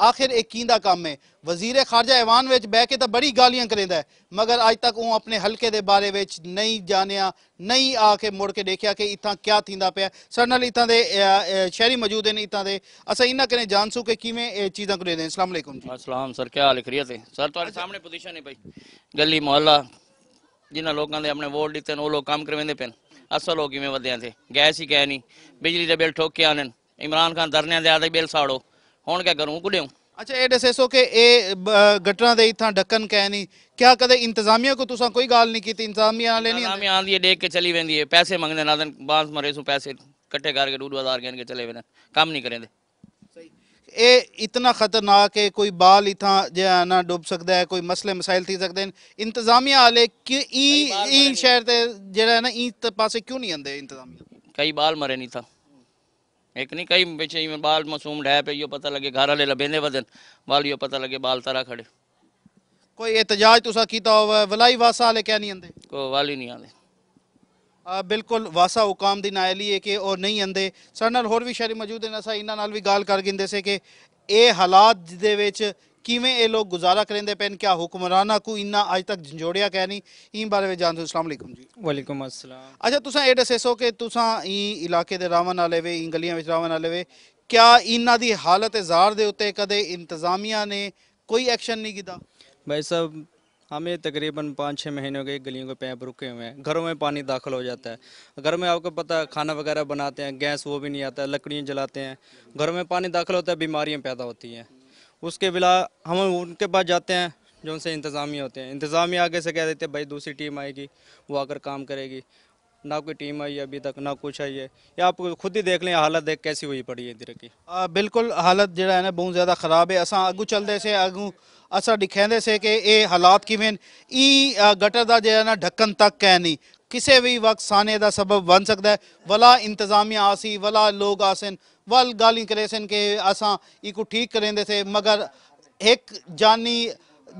ਆਖਿਰ ਇਹ ਕਿੰਦਾ ਕੰਮ ਹੈ ਵਜ਼ੀਰ ਖਾਰਜਾ ਐਵਾਨ ਵਿੱਚ ਬਹਿ ਕੇ ਤਾਂ ਬੜੀ ਗਾਲੀਆਂ ਕਰਦਾ ਹੈ ਮਗਰ ਅੱਜ ਤੱਕ ਉਹ ਆਪਣੇ ਹਲਕੇ ਦੇ ਬਾਰੇ ਵਿੱਚ ਨਹੀਂ ਜਾਣਿਆ ਨਹੀਂ ਆ ਕੇ ਮੁੜ ਕੇ ਦੇਖਿਆ ਕਿ ਇਥਾਂ ਕੀ ਥਿੰਦਾ ਪਿਆ ਸਾਡੇ ਨਾਲ ਇਥਾਂ ਦੇ ਸ਼ਹਿਰੀ ਮੌਜੂਦ ਨੇ ਇਥਾਂ ਦੇ ਅਸਾਂ ਇਹਨਾਂ ਕਨੇ ਜਾਣ ਸੂ ਕਿ ਕਿਵੇਂ ਇਹ ਚੀਜ਼ਾਂ ਕੋ ਲੈਦੇ ਅਸਲਾਮ ਅਲੈਕੁਮ ਜੀ ਅਸਲਾਮ ਸਰ ਕੀ ਹਾਲ ਖਰੀਅਤ ਹੈ ਸਰ ਤੁਹਾਡੇ ਸਾਹਮਣੇ ਪੋਜੀਸ਼ਨ ਹੈ ਭਾਈ ਗਲੀ ਮੁਹੱਲਾ ਜਿਨ੍ਹਾਂ ਲੋਕਾਂ ਦੇ ਆਪਣੇ ਵੋਟ ਦਿੱਤੇ ਨੇ ਉਹ ਲੋਕ ਕੰਮ ਕਰਵੇਂਦੇ ਪੈਣ ਅਸਲ ਹੋ ਕਿਵੇਂ ਵਧਿਆਂ ਤੇ ਗੈਸ ਹੀ ਕਹਿ ਨਹੀਂ ਬਿਜਲੀ ਦਾ ਬਿੱਲ ਠੋਕ ਕੇ ਆਣਨ ਇਮਰਾਨ ਖਾਨ ਧਰਨਿਆਂ ਦੇ ਆਦਾ ਬਿੱਲ ਸਾੜੋ ਹੁਣ ਕਿਆ ਕਰੂੰ ਕੁੜਿਓ ਅੱਛਾ ਇਹ ਦੱਸੋ ਕਿ ਇਹ ਗਟਰਾਂ ਦੇ ਇਥਾਂ ਡੱਕਨ ਕਹਿ ਨਹੀਂ ਕਿਆ ਕਦੇ ਇੰਤਜ਼ਾਮੀਆ ਕੋ ਤੁਸੀਂ ਕੋਈ ਗੱਲ ਨਹੀਂ ਕੀਤੀ ਇੰਤਜ਼ਾਮੀਆ ਵਾਲੇ ਨਹੀਂ ਇੰਤਜ਼ਾਮੀਆ ਆਂਦੀ ਹੈ ਦੇਖ ਕੇ ਚਲੀ ਵੈਂਦੀ ਹੈ ਪੈਸੇ ਮੰਗਦੇ ਨਾਦਨ ਬਾਸ ਮਰੇ ਸੋ ਪੈਸੇ ਇਕੱਠੇ ਕਰਕੇ ਡੂਡ ਬਾਜ਼ਾਰ ਗਏ ਕੇ ਚਲੇ ਵੇਨੇ ਕੰਮ ਨਹੀਂ ਕਰਦੇ ये इतना ख़तरनाक है कोई बाल इतना जो है ना डुब सकता है कोई मसले मसाइल थी सकते हैं इंतजामिया आले कि ई शहर ते जो है ना ई पासे क्यों नहीं आते इंतजामिया कई बाल मरे नहीं था ਇੱਕ ਨਹੀਂ ਕਈ ਵਿੱਚ ਹੀ ਬਾਲ ਮਸੂਮ ढह ਪਈ ਉਹ ਪਤਾ ਲੱਗੇ ਘਰ ਵਾਲੇ लबेंदे ਵਦਨ बाल यो ਪਤਾ ਲੱਗੇ ਬਾਲ ਤਰਾ ਖੜੇ ਕੋਈ ਇਤਜਾਜ ਤੁਸੀਂ ਕੀਤਾ ਹੋਵੇ ਵਲਾਈ ਵਾਸਾ ਵਾਲੇ ਕਹਿ ਨਹੀਂ ਆਂਦੇ ਵਾਲੀ ਨਹੀਂ ਆਂਦੇ ਆ ਬਿਲਕੁਲ ਵਾਸਾ ਹੁਕਾਮ ਦੀ ਨਾਇਲੀ ਹੈ ਕਿ ਉਹ ਨਹੀਂ ਆਂਦੇ ਸਾਡੇ ਨਾਲ ਹੋਰ ਵੀ ਸ਼ਰੀ ਮੌਜੂਦ ਨੇ ਅਸਾਂ ਇਹਨਾਂ ਨਾਲ ਵੀ ਗੱਲ ਕਰ ਗਿੰਦੇ ਸੀ ਕਿ ਇਹ ਹਾਲਾਤ ਦੇ ਵਿੱਚ ਕਿਵੇਂ ਇਹ ਲੋਕ ਗੁਜ਼ਾਰਾ ਕਰਦੇ ਪੈਣ ਕਿਆ ਹੁਕਮਰਾਨਾ ਕੋ ਇੰਨਾ ਅੱਜ ਤੱਕ ਜੰਜੋੜਿਆ ਕਹਿ ਨਹੀਂ ਇਹ ਬਾਰੇ ਵਿੱਚ ਜਾਣਦੇ ਅਸਲਾਮ ਅਲੈਕੁਮ ਜੀ ਵਾਲੇਕੁਮ ਅਸਲਾਮ ਅੱਛਾ ਤੁਸੀਂ ਇਹ ਦੱਸੋ ਕਿ ਤੁਸੀਂ ਇਹ ਇਲਾਕੇ ਦੇ ਰਾਵਣ ਵਾਲੇ ਵੇ ਇਹ ਗਲੀਆਂ ਵਿੱਚ ਰਾਵਣ ਵਾਲੇ ਵੇ ਕਿਆ ਇਹਨਾਂ ਦੀ ਹਾਲਤ ਜ਼ਾਰ ਦੇ ਉੱਤੇ ਕਦੇ ਇੰਤਜ਼ਾਮੀਆਂ ਨੇ कोई एक्शन नहीं किया भाई साहब हमें तकरीबन पाँच छः महीने हो गए गलियों के पैप रुके हुए हैं घरों में पानी दाखिल हो जाता है घर में आपको पता है खाना वगैरह बनाते हैं गैस वो भी नहीं आता लकड़ियाँ जलाते हैं घरों में पानी दाखिल होता है बीमारियाँ पैदा होती हैं उसके बिला हम उनके पास जाते हैं जो उनसे इंतज़ामिया होते हैं इंतज़ामिया आगे से कह देते हैं भाई दूसरी टीम आएगी वो आकर काम करेगी ना कोई टीम आई है अभी तक ना कुछ आई है या आप खुद ही देख लें हालत देख कैसी हुई पड़ी है इधर की बिल्कुल हालत जो है ना बहुत ज़्यादा ख़राब है असा अगू चलते से अगू असा दिखेंदे से कि ये हालात किमें ई गटर का जो है ना ढक्कन तक है नहीं किसी भी वक्त साने का सबब बन सकता है वला इंतजामिया आसी वला लोग आसन वल गाल करे सघनि की असां इको ठीकु करे मगर एक जानी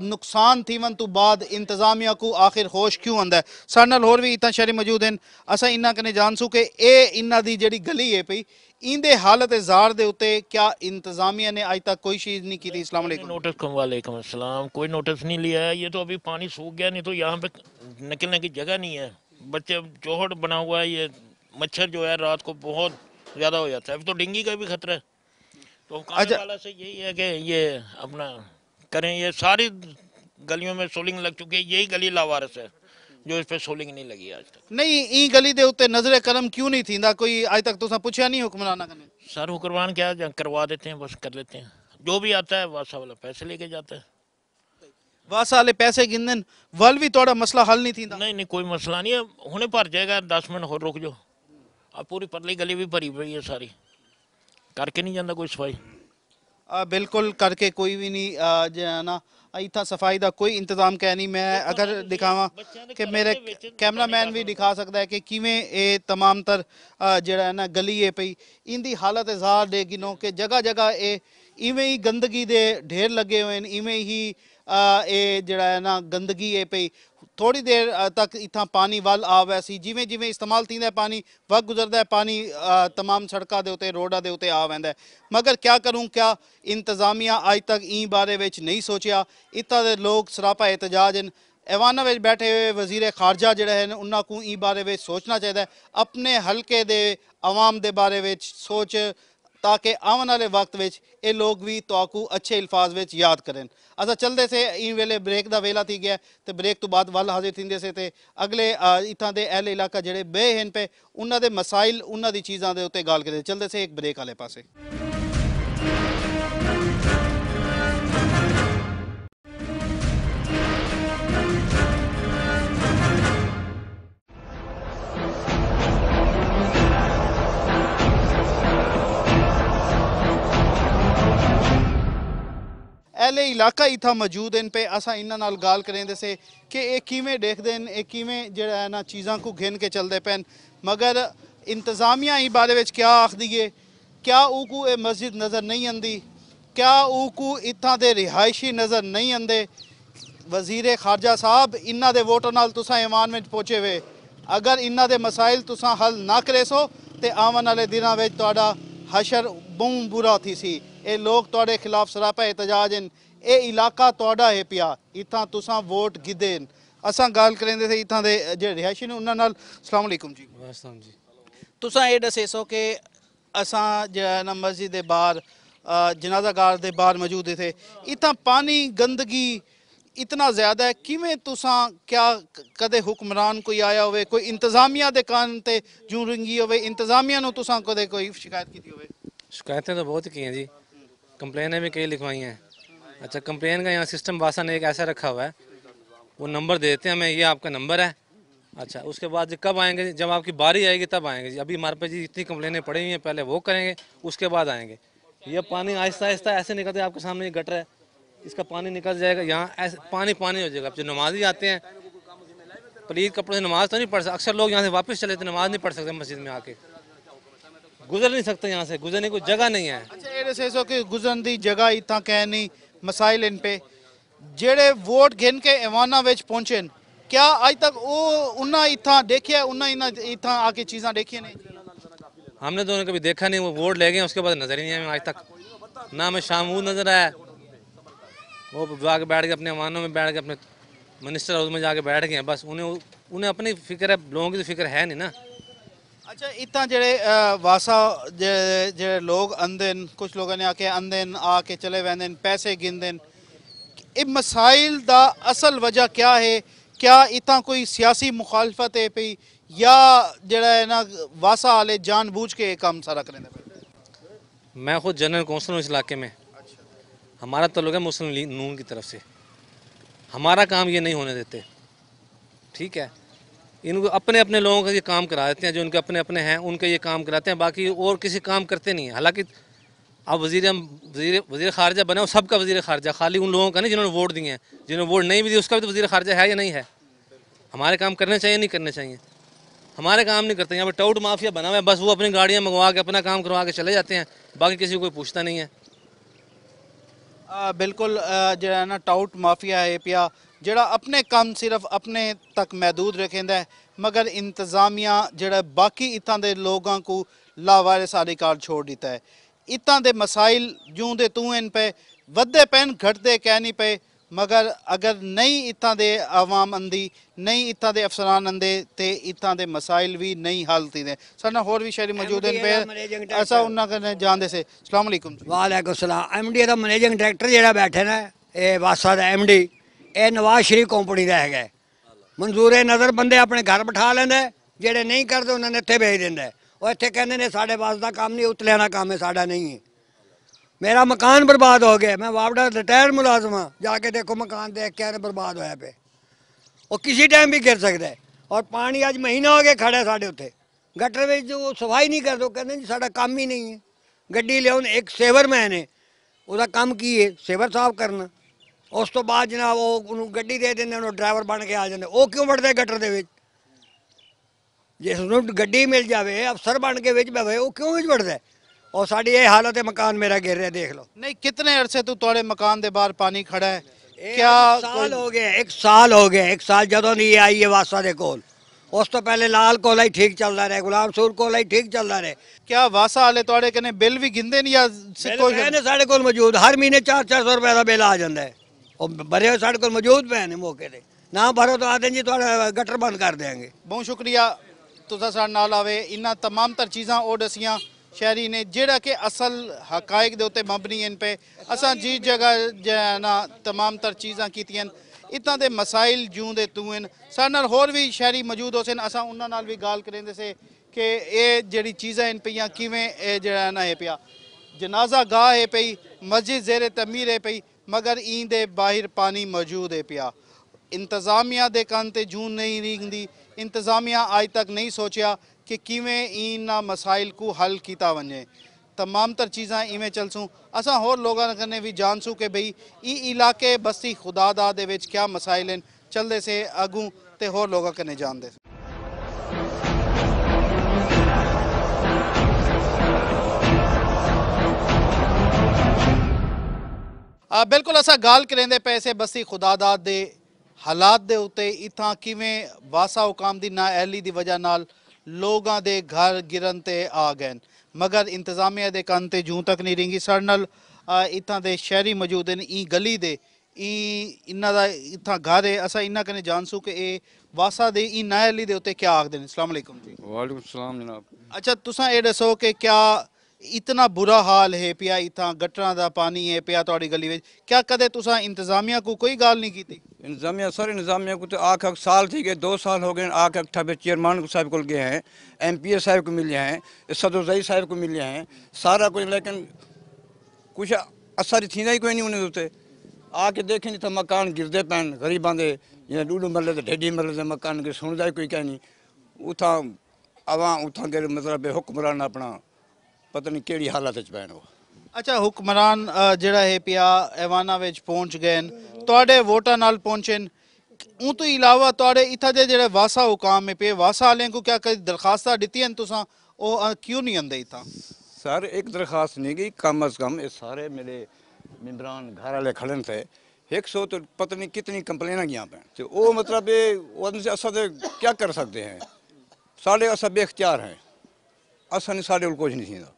नुक़सान थी वन तो बाद इंतज़ामिया को आखिर होश क्यों आंदा है साढ़े होर भी इतना शहरी मौजूद हैं असा इन्ना कने जानसू के ए इन्ना दी जड़ी गली है पी इंदे हालत जार दे उते क्या इंतज़ामिया ने आज तक कोई चीज़ नहीं की थी इस्लाम नोटिस कम वालेकुम अस्सलाम कोई नोटिस नहीं लिया है ये तो अभी पानी सूख गया नहीं तो यहाँ पे निकलने की जगह नहीं है बच्चे चौहट बना हुआ है ये मच्छर जो है रात को बहुत ज़्यादा हो जाता है अब तो डेंगी का भी खतरा है तो अच्छा वाला से यही है कि ये अपना करें ये सारी गलियों में सोलिंग लग चुकी है यही गली लावारस है जो इस पे सोलिंग नहीं लगी आज तक नहीं ई गली दे उत्ते नजर कलम क्यों नहीं थी ना कोई आज तक तो सा पूछा नहीं हुक्मराना कने सर हुक्मरान क्या करवा देते हैं बस कर लेते हैं जो भी आता है वासा वाला पैसे लेके जाता है वासा वाले पैसे गिनन वल भी थोड़ा मसला हल नहीं थी नहीं नहीं कोई मसला नहीं है होने पर जाएगा 10 मिनट और रुक जाओ ਆ ਪੂਰੀ ਪਰਲੀ ਗਲੀ ਵੀ ਭਰੀ ਪਈ ਹੈ ਸਾਰੀ ਕਰਕੇ ਨਹੀਂ ਜਾਂਦਾ ਕੋਈ ਸਫਾਈ ਆ ਬਿਲਕੁਲ ਕਰਕੇ ਕੋਈ ਵੀ ਨਹੀਂ ਆ ਨਾ ਇੱਥਾ ਸਫਾਈ ਦਾ ਕੋਈ ਇੰਤਜ਼ਾਮ ਕਹਿ ਨਹੀਂ ਮੈਂ ਅਗਰ ਦਿਖਾਵਾਂ ਕਿ ਮੇਰੇ ਕੈਮਰਾਮੈਨ ਵੀ ਦਿਖਾ ਸਕਦਾ ਹੈ ਕਿ ਕਿਵੇਂ ਇਹ तमाम ਤਰ ਜਿਹੜਾ ਹੈ ਨਾ ਗਲੀ ਹੈ ਪਈ ਇੰਦੀ ਹਾਲਤ ਇਜ਼ਹਾਰ ਦੇ ਗਿਨੋ ਕਿ ਜਗਾ ਜਗਾ ਇਹ ਇਵੇਂ ਹੀ ਗੰਦਗੀ ਦੇ ਢੇਰ ਲੱਗੇ ਹੋਏ ਨੇ ਇਵੇਂ ਹੀ ਇਹ ਜਿਹੜਾ ਹੈ ਨਾ ਗੰਦਗੀ ਹੈ ਪਈ ਥੋੜੀ ਦੇਰ ਤੱਕ ਇਥਾਂ ਪਾਣੀ ਵੱਲ ਆਵੇ ਸੀ ਜਿਵੇਂ ਜਿਵੇਂ ਇਸਤੇਮਾਲ ਥੀਂਦਾ ਪਾਣੀ ਵਗ ਗੁਜ਼ਰਦਾ ਪਾਣੀ तमाम ਸੜਕਾਂ ਦੇ ਉਤੇ ਰੋਡਾਂ ਦੇ ਉਤੇ ਆ ਵੈਂਦਾ ਮਗਰ ਕੀ ਕਰੂੰ ਕਿਆ ਇੰਤਜ਼ਾਮੀਆ ਅੱਜ ਤੱਕ ਈ ਬਾਰੇ ਵਿੱਚ ਨਹੀਂ ਸੋਚਿਆ ਇਤਾਂ ਦੇ ਲੋਕ ਸਰਾਪਾ ਇਤਜਾਜ ਹਨ ऐवाना ਵਿੱਚ ਬੈਠੇ ਹੋਏ ਵਜ਼ੀਰ ਖਾਰਜਾ ਜਿਹੜੇ ਹਨ ਉਹਨਾਂ ਨੂੰ ਇਹ ਬਾਰੇ ਵਿੱਚ ਸੋਚਣਾ ਚਾਹੀਦਾ ਹੈ ਆਪਣੇ ਹਲਕੇ ਦੇ ਆਵਾਮ ਦੇ ਬਾਰੇ ਵਿੱਚ ਸੋਚ ਤਾਂ ਕਿ ਆਉਣ ਵਾਲੇ ਵਕਤ ਵਿੱਚ ਇਹ ਲੋਕ ਵੀ ਤਵਾਕੂ ਅੱਛੇ ਅਲਫਾਜ਼ ਵਿੱਚ ਯਾਦ ਕਰਨ ਅਸਾਂ ਚਲਦੇ ਸੇ ਇਹ ਵੇਲੇ ਬ੍ਰੇਕ ਦਾ ਵੇਲਾ ਥੀ ਗਿਆ ਤੇ ਬ੍ਰੇਕ ਤੋਂ ਬਾਅਦ ਵੱਲ ਹਾਜ਼ਰ ਥਿੰਦੇ ਸੇ ਤੇ ਅਗਲੇ ਇਥਾਂ ਦੇ ਅਹਲ ਇਲਾਕਾ ਜਿਹੜੇ ਬੇਹਨ ਪੇ ਉਹਨਾਂ ਦੇ ਮਸਾਇਲ ਉਹਨਾਂ ਦੀ ਚੀਜ਼ਾਂ ਦੇ ਉੱਤੇ ਗੱਲ ਕਰਦੇ ਚਲਦੇ ਸੇ ਇੱਕ ਬ੍ਰੇਕ ਵਾਲੇ ਪਾਸੇ ਐਲੇ ਇਲਾਕਾ ਹੀ ਥਾ ਮੌਜੂਦ ਹਨ ਪੇ ਅਸਾਂ ਇਹਨਾਂ ਨਾਲ ਗੱਲ ਕਰੇਂਦੇ ਸੇ ਕਿ ਇਹ ਕਿਵੇਂ ਦੇਖਦੇ ਨੇ ਇਹ ਕਿਵੇਂ ਜਿਹੜਾ ਨਾ ਚੀਜ਼ਾਂ ਕੋ ਘੇਨ ਕੇ ਚੱਲਦੇ ਪੈਨ ਮਗਰ ਇੰਤਜ਼ਾਮੀਆਂ ਹੀ ਬਾਰੇ ਵਿੱਚ ਕਿਆ ਆਖਦੀ ਏ ਕਿਆ ਉਹ ਕੋ ਇਹ ਮਸਜਿਦ ਨਜ਼ਰ ਨਹੀਂ ਆਂਦੀ ਕਿਆ ਉਹ ਕੋ ਇੱਥਾਂ ਦੇ ਰਿਹਾਇਸ਼ੀ ਨਜ਼ਰ ਨਹੀਂ ਆਂਦੇ ਵਜ਼ੀਰ ਖਾਰਜਾ ਸਾਹਿਬ ਇਹਨਾਂ ਦੇ ਵੋਟਾਂ ਨਾਲ ਤੁਸੀਂ ਇਮਾਨ ਵਿੱਚ ਪਹੁੰਚੇ ਵੇ ਅਗਰ ਇਹਨਾਂ ਦੇ ਮਸਾਇਲ ਤੁਸੀਂ ਹੱਲ ਨਾ ਕਰੇ ਸੋ ਤੇ ਆਉਣ ਵਾਲੇ ਦਿਨਾਂ ਵਿੱਚ ਤੁਹਾਡਾ ਹਸ਼ਰ ਬੂੰ ਬੁਰਾ ਥੀ ਸੀ ਇਹ ਲੋਕ ਤੁਹਾਡੇ ਖਿਲਾਫ ਸਰਾਪਾ ਇਤਜਾਜ ਹਨ ਇਹ ਇਲਾਕਾ ਤੁਹਾਡਾ ਹੈ ਪਿਆ ਇਥਾਂ ਤੁਸੀਂ ਵੋਟ ਗਿੱਦੇ ਅਸਾਂ ਗੱਲ ਕਰਦੇ ਸੀ ਇਥਾਂ ਦੇ ਜਿਹੜੇ ਰਿਹਾਇਸ਼ੀ ਨੇ ਉਹਨਾਂ ਨਾਲ ਅਸਲਾਮ ਅਲੈਕਮ ਜੀ ਵਾਸਲਾਮ ਜੀ ਤੁਸੀਂ ਇਹ ਦੱਸੇ ਸੋ ਕਿ ਅਸਾਂ ਜਨਾ ਮਸਜਿਦ ਦੇ ਬਾਹਰ ਜਨਾਜ਼ਾਗਾਰ ਦੇ ਬਾਹਰ ਮੌਜੂਦ ਇਥੇ ਇਥਾਂ ਪਾਣੀ ਗੰਦਗੀ ਇਤਨਾ ਜ਼ਿਆਦਾ ਹੈ ਕਿਵੇਂ ਤੁਸੀਂ ਕਿਆ ਕਦੇ ਹੁਕਮਰਾਨ ਕੋਈ ਆਇਆ ਹੋਵੇ ਕੋਈ ਇੰਤਜ਼ਾਮੀਆ ਦੇ ਕਾਰਨ ਤੇ ਜੂ ਰੰਗੀ ਹੋਵੇ ਇੰਤਜ਼ਾਮੀਆ ਨੂੰ ਤੁਸੀਂ ਕਦੇ ਕੋਈ ਸ਼ਿਕਾਇਤ ਕੀਤੀ ਹੋਵੇ ਸ਼ਿਕਾਇਤਾਂ ਤਾਂ ਬਹੁਤ ਕੀਆਂ ਜੀ कंप्लेनें भी कई लिखवाई हैं अच्छा कंप्लेन का यहाँ सिस्टम बासा ने एक ऐसा रखा हुआ है वो नंबर देते हैं हमें ये आपका नंबर है अच्छा उसके बाद जी कब आएंगे जब आपकी बारी आएगी तब आएंगे जी अभी हमारे पास जी इतनी कंप्लेनें पड़ी हुई हैं पहले वो करेंगे उसके बाद आएंगे ये पानी आहिस्ता आहिस्ता ऐसे निकलते आपके सामने ये गटर है इसका पानी निकल जाएगा यहाँ ऐसे पानी पानी हो जाएगा अब जो नमाजी आते हैं प्लीज कपड़े से नमाज तो नहीं पढ़ सकते अक्सर लोग यहाँ से वापस चले तो नमाज नहीं पढ़ सकते मस्जिद में आके गुजर नहीं सकते यहाँ से गुजरने को जगह नहीं है अच्छा ਇਹਦੇ ਸੇ ਸੋ ਕਿ ਗੁਜ਼ਰਨ ਦੀ ਜਗ੍ਹਾ ਇਤਾਂ ਕਹਿ ਨਹੀਂ ਮਸਾਇਲ ਇਨ ਪੇ ਜਿਹੜੇ ਵੋਟ ਗਿਣ ਕੇ ਐਵਾਨਾ ਵਿੱਚ ਪਹੁੰਚੇ ਨੇ ਕਿਆ ਅੱਜ ਤੱਕ ਉਹ ਉਹਨਾਂ ਇਥਾਂ ਦੇਖਿਆ ਉਹਨਾਂ ਇਹਨਾਂ ਇਥਾਂ हमने तो उन्हें कभी देखा नहीं वो वोट ले गए उसके बाद नज़र ही नहीं आए आज तक ना हमें शाम वो नज़र आया वो जाके बैठ गए अपने अमानों में बैठ गए अपने मिनिस्टर हाउस में जाके बैठ गए बस उन्हें उन्हें अपनी फिक्र है लोगों की तो फिक्र है नहीं ना अच्छा इतना ਜਿਹੜੇ वासा ਜਿਹੜੇ ਲੋਕ ਆਂਦੇ ਨੇ ਕੁਝ ਲੋਕਾਂ ਨੇ ਆ ਕੇ चले ਨੇ पैसे ਕੇ ਚਲੇ ਵੈਂਦੇ ਨੇ ਪੈਸੇ ਗਿੰਦੇ ਨੇ ਇਹ क्या इतना कोई सियासी मुखालफत है पई या जड़ा है ना वासा आले जानबूझ के काम सारा करें मैं खुद जनरल कौंसल हूँ इस इलाके में अच्छा। हमारा तल्लुक है मुस्लिम लीग नून की तरफ से हमारा काम ये नहीं होने देते ठीक है इनको अपने अपने लोगों का ये काम करा देते हैं जो इनके अपने अपने हैं उनके ये काम कराते हैं बाकी और किसी काम करते नहीं हैं हालांकि अब वजीर वजीर वजीर खारजा बने सब सबका वजीर खारजा खाली उन लोगों का नहीं जिन्होंने वोट दिए हैं जिन्होंने वोट नहीं भी दिए उसका भी तो वजीर खारजा है या नहीं है हमारे काम करने चाहिए नहीं करने चाहिए हमारे काम नहीं करते यहाँ पर टाउट माफिया बना हुआ है बस वो अपनी गाड़ियाँ मंगवा के अपना काम करवा के चले जाते हैं बाकी किसी को कोई पूछता नहीं है आ, बिल्कुल जो है ना टाउट माफिया है पिया ਜਿਹੜਾ ਆਪਣੇ ਕੰਮ ਸਿਰਫ ਆਪਣੇ ਤੱਕ ਮਹਦੂਦ ਰੱਖਿੰਦਾ ਹੈ ਮਗਰ ਇੰਤਜ਼ਾਮੀਆਂ ਜਿਹੜਾ ਬਾਕੀ ਇਤਾਂ ਦੇ ਲੋਕਾਂ ਕੋ ਲਾਵਾਰਿਸ ਅਧਿਕਾਰ ਛੋੜ ਦਿੱਤਾ ਹੈ ਇਤਾਂ ਦੇ ਮਸਾਇਲ ਜੂੰ ਦੇ ਤੂੰ ਇਨ ਪੇ ਵੱਧੇ ਪੈਨ ਘਟਦੇ ਕਹਿ ਨਹੀਂ ਪਏ ਮਗਰ ਅਗਰ ਨਹੀਂ ਇਤਾਂ ਦੇ ਆਵਾਮ ਅੰਦੀ ਨਹੀਂ ਇਤਾਂ ਦੇ ਅਫਸਰਾਨ ਅੰਦੇ ਤੇ ਇਤਾਂ ਦੇ ਮਸਾਇਲ ਵੀ ਨਹੀਂ ਹੱਲ ਤੀਂਦੇ ਸਾਡਾ ਹੋਰ ਵੀ ਸ਼ਹਿਰੀ ਮੌਜੂਦ ਹਨ ਪਏ ਅਸਾਂ ਉਹਨਾਂ ਕਨੇ ਜਾਣਦੇ ਸੇ ਅਸਲਾਮ ਅਲੈਕੁਮ ਵਾਲੇਕੁਮ ਸਲਾਮ ਐਮਡੀ ਦਾ ਮੈਨੇਜਿੰਗ ਡਾਇਰੈਕਟਰ ਜਿਹੜਾ ਬੈਠੇ ਨੇ ਇਹ ਵਾਸਾ ਦਾ ਐਮਡੀ ਇਹ ਨਵਾਜ਼ ਸ਼ਰੀਫ ਕੰਪਨੀ ਦਾ ਹੈਗਾ ਮਨਜ਼ੂਰੇ ਨਜ਼ਰ ਬੰਦੇ ਆਪਣੇ ਘਰ ਬਿਠਾ ਲੈਂਦੇ ਜਿਹੜੇ ਨਹੀਂ ਕਰਦੇ ਉਹਨਾਂ ਨੇ ਇੱਥੇ ਭੇਜ ਦਿੰਦਾ ਉਹ ਇੱਥੇ ਕਹਿੰਦੇ ਨੇ ਸਾਡੇ ਵਾਸ ਦਾ ਕੰਮ ਨਹੀਂ ਉਤਲਿਆਂ ਦਾ ਕੰਮ ਹੈ ਸਾਡਾ ਨਹੀਂ ਹੈ ਮੇਰਾ ਮਕਾਨ ਬਰਬਾਦ ਹੋ ਗਿਆ ਮੈਂ ਵਾਪੜਾ ਰਿਟਾਇਰ ਮੁਲਾਜ਼ਮ ਆ ਜਾ ਕੇ ਦੇਖੋ ਮਕਾਨ ਦੇਖ ਕੇ ਬਰਬਾਦ ਹੋਇਆ ਪਿਆ ਉਹ ਕਿਸੇ ਟਾਈਮ ਵੀ ਗਿਰ ਸਕਦਾ ਔਰ ਪਾਣੀ ਅੱਜ ਮਹੀਨਾ ਹੋ ਗਿਆ ਖੜਾ ਸਾਡੇ ਉੱਤੇ ਗਟਰ ਵਿੱਚ ਉਹ ਸਫਾਈ ਨਹੀਂ ਕਰਦੇ ਕਹਿੰਦੇ ਜੀ ਸਾਡਾ ਕੰਮ ਹੀ ਨਹੀਂ ਹੈ ਗੱਡੀ ਲਿਆਉਣ ਇੱਕ ਸੇਵਰਮੈਨ ਹੈ ਉਹਦਾ ਕੰਮ ਕੀ ਹੈ ਸੇਵਰ ਸਾਫ ਕਰਨਾ ਉਸ ਤੋਂ ਬਾਅਦ ਜਨਾਬ ਉਹ ਉਹਨੂੰ ਗੱਡੀ ਦੇ ਦਿੰਦੇ ਉਹਨੂੰ ਡਰਾਈਵਰ ਬਣ ਕੇ ਆ ਜਾਂਦੇ ਉਹ ਕਿਉਂ ਵੜਦੇ ਗੱਟਰ ਦੇ ਵਿੱਚ ਜੇ ਉਹਨੂੰ ਗੱਡੀ ਮਿਲ ਜਾਵੇ ਅਫਸਰ ਬਣ ਕੇ ਵਿੱਚ ਬਵੇ ਉਹ ਕਿਉਂ ਵਿੱਚ ਵੜਦਾ ਔਰ ਸਾਡੀ ਇਹ ਹਾਲਤ ਹੈ ਮਕਾਨ ਮੇਰਾ ਗਿਰ ਰਿਹਾ ਦੇਖ ਲਓ ਨਹੀਂ ਕਿੰਨੇ ਅਰਸੇ ਤੋਂ ਤੁਹਾਡੇ ਮਕਾਨ ਦੇ ਬਾਹਰ ਪਾਣੀ ਖੜਾ ਹੈ ਕਿਆ ਸਾਲ ਹੋ ਗਏ ਇੱਕ ਸਾਲ ਹੋ ਗਿਆ ਇੱਕ ਸਾਲ ਜਦੋਂ ਨਹੀਂ ਆਈ ਹੈ ਵਾਸਾ ਦੇ ਕੋਲ ਉਸ ਤੋਂ ਪਹਿਲੇ ਲਾਲ ਕੋਲਾ ਹੀ ਠੀਕ ਚੱਲਦਾ ਰਿਹਾ ਗੁਲਾਮ ਸੂਰ ਕੋਲਾ ਹੀ ਠੀਕ ਚੱਲਦਾ ਰਿਹਾ ਕਿਆ ਵਾਸਾ ਵਾਲੇ ਤੁਹਾਡੇ ਕਨੇ ਬਿੱਲ ਵੀ ਗਿੰਦੇ ਨਹੀਂ ਆ ਕੋਈ ਸਾਡੇ ਕੋਲ ਮੌਜੂਦ ਹਰ ਮਹੀਨੇ 4-400 ਰੁਪਏ ਦਾ ਬਿੱਲ ਆ ਜਾਂਦਾ ਹੈ ਉਹ ਭਰੇ ਸਾਡੇ ਕੋਲ ਮੌਜੂਦ ਪਏ ਨੇ ਮੌਕੇ ਤੇ ਨਾ ਭਰੋ ਤਾਂ ਆਦਨ ਜੀ ਤੁਹਾਡਾ ਗਟਰ ਬੰਦ ਕਰ ਦੇਾਂਗੇ ਬਹੁਤ ਸ਼ੁਕਰੀਆ ਤੁਸੀਂ ਸਾਡੇ ਨਾਲ ਆਵੇ ਇਨਾ ਤਮਾਮ ਤਰ ਚੀਜ਼ਾਂ ਉਹ ਦਸੀਆਂ ਸ਼ਹਿਰੀ ਨੇ ਜਿਹੜਾ ਕਿ ਅਸਲ ਹਕਾਇਕ ਦੇ ਉੱਤੇ ਮੰਬਨੀ ਇਨ ਪੇ ਅਸਾਂ ਜੀ ਜਗ੍ਹਾ ਜਨਾ ਤਮਾਮ ਤਰ ਚੀਜ਼ਾਂ ਕੀਤੀਆਂ ਇਤਾਂ ਦੇ ਮਸਾਇਲ ਜੂੰ ਦੇ ਤੂੰ ਇਨ ਸਾਡੇ ਨਾਲ ਹੋਰ ਵੀ ਸ਼ਹਿਰੀ ਮੌਜੂਦ ਹੋਸਨ ਅਸਾਂ ਉਹਨਾਂ ਨਾਲ ਵੀ ਗੱਲ ਕਰਿੰਦੇ ਸੇ ਕਿ ਇਹ ਜਿਹੜੀ ਚੀਜ਼ਾਂ ਇਨ ਪਈਆਂ ਕਿਵੇਂ ਇਹ ਜਿਹੜਾ ਨਾ ਹੈ ਪਿਆ ਜਨਾਜ਼ਾ ਗਾਹ ਹੈ ਪਈ ਮਸਜਿਦ ਜ਼ੇਰੇ ਤਮੀਰ ਹੈ ਪਈ ਮਗਰ ਇਹਦੇ ਬਾਹਰ ਪਾਣੀ ਮੌਜੂਦ ਹੈ ਪਿਆ ਇੰਤਜ਼ਾਮੀਆ ਦੇ ਕੰਨ ਤੇ ਜੂਨ ਨਹੀਂ ਰੀਂਗਦੀ ਇੰਤਜ਼ਾਮੀਆ ਅੱਜ ਤੱਕ ਨਹੀਂ ਸੋਚਿਆ ਕਿ ਕਿਵੇਂ ਇਹਨਾਂ ਮਸਾਇਲ ਨੂੰ ਹੱਲ ਕੀਤਾ ਵਣੇ तमाम तर चीज़ा इवें चलसूँ अस होर लोगों कने भी जानसूँ कि बई ई इलाके बस्ती खुदा दा दे क्या मसाइल हैं चलते से अगू तो होर लोगों कने जानते ਬਿਲਕੁਲ ਅਸਾਂ ਗੱਲ ਕਰਦੇ ਪੈਸੇ ਬਸੀ ਖੁਦਾਦਾਦ ਦੇ ਹਾਲਾਤ ਦੇ ਉੱਤੇ ਇਥਾਂ ਕਿਵੇਂ ਵਾਸਾ ਹੁਕਾਮ ਦੀ ਨਾ ਐਲੀ ਦੀ وجہ ਨਾਲ ਲੋਕਾਂ ਦੇ ਘਰ ਗਿਰਨ ਤੇ ਆ ਗਏ ਮਗਰ ਇੰਤਜ਼ਾਮੀਆ ਦੇ ਕੰਨ ਤੇ ਜੂੰ ਤੱਕ ਨਹੀਂ ਰਿੰਗੀ ਸੜ ਨਾਲ ਇਥਾਂ ਦੇ ਸ਼ਹਿਰੀ ਮੌਜੂਦ ਨੇ ਈ ਗਲੀ ਦੇ ਈ ਇਹਨਾਂ ਦਾ ਇਥਾਂ ਘਰ ਹੈ ਅਸਾਂ ਇਹਨਾਂ ਕਨੇ ਜਾਣਸੂ ਕਿ ਇਹ ਵਾਸਾ ਦੇ ਈ ਐਲੀ ਦੇ ਉੱਤੇ ਕੀ ਆਖਦੇ ਨੇ ਅਸਲਾਮੁਅਲੈਕਮ ਜੀ ਵਾਲੇਕੁਮ ਸਲਾਮ ਜਨਾਬ ਅੱਛਾ ਤੁਸੀਂ ਇਹ ਦੱਸੋ ਕਿ ਕਿਆ इतना बुरा हाल है पिया इतना ਗਟਰਾਂ का पानी है पिया ਤੁਹਾਡੀ गली ਵਿੱਚ ਕਿਆ ਕਦੇ ਤੁਸੀਂ ਇੰਤਜ਼ਾਮੀਆ ਕੋ ਕੋਈ ਗੱਲ इंतजामिया सर इंतजामिया को तो आख अख साल थी गए दो साल हो गए आख अख ठाबे चेयरमैन साहब को गए हैं एम पी ए साहब को मिले हैं सदोजई साहब को मिले हैं सारा कुछ लेकिन कुछ असर थी ही कोई नहीं उन्हें आके देखे नहीं तो मकान गिरते पैन गरीबा के या डूडू मरले तो ढेडी के मकान सुनता ही कोई कह नहीं उतना अवां उतना मतलब हुक्मरान अपना ਪਤਾ ਨਹੀਂ ਕਿਹੜੀ ਹਾਲਤ ਵਿੱਚ ਬੈਣ ਉਹ ਅੱਛਾ ਹੁਕਮਰਾਨ ਜਿਹੜਾ ਇਹ ਪਿਆ ਐਵਾਨਾ ਵਿੱਚ ਪਹੁੰਚ ਗਏ ਤੁਹਾਡੇ ਵੋਟਾਂ ਨਾਲ ਪਹੁੰਚੇ ਉਹ ਤੋਂ ਇਲਾਵਾ ਤੁਹਾਡੇ ਇੱਥੇ ਦੇ ਜਿਹੜੇ ਵਾਸਾ ਹੁਕਾਮ ਹੈ ਪੇ ਵਾਸਾ ਵਾਲਿਆਂ ਕੋ ਕਿਆ ਕਈ ਦਰਖਾਸਤਾਂ ਦਿੱਤੀਆਂ ਤੁਸੀਂ ਉਹ ਕਿਉਂ ਨਹੀਂ ਆਂਦੇ ਇੱਥੇ ਸਰ ਇੱਕ ਦਰਖਾਸਤ ਨਹੀਂ ਗਈ ਕਮ ਅਸ ਕਮ ਇਹ ਸਾਰੇ ਮੇਰੇ ਮਿੰਬਰਾਨ ਘਰ ਵਾਲੇ ਖੜਨ ਤੇ 100 ਤੋਂ ਪਤਾ ਨਹੀਂ ਕਿਤਨੀ ਕੰਪਲੇਨਾਂ ਗਿਆ ਪੈਣ ਤੇ ਉਹ ਮਤਲਬ ਇਹ ਉਹਨਾਂ ਸੇ ਅਸਾਂ ਤੇ ਕੀ ਕਰ ਸਕਦੇ ਹੈ ਸਾਡੇ ਅਸਾਂ ਬੇਖਤਿਆਰ ਹੈ ਅਸਾਂ ਨੇ ਸਾਡੇ ਕੋਲ ਕੁਝ ਨਹੀਂ ਸੀਂਦਾ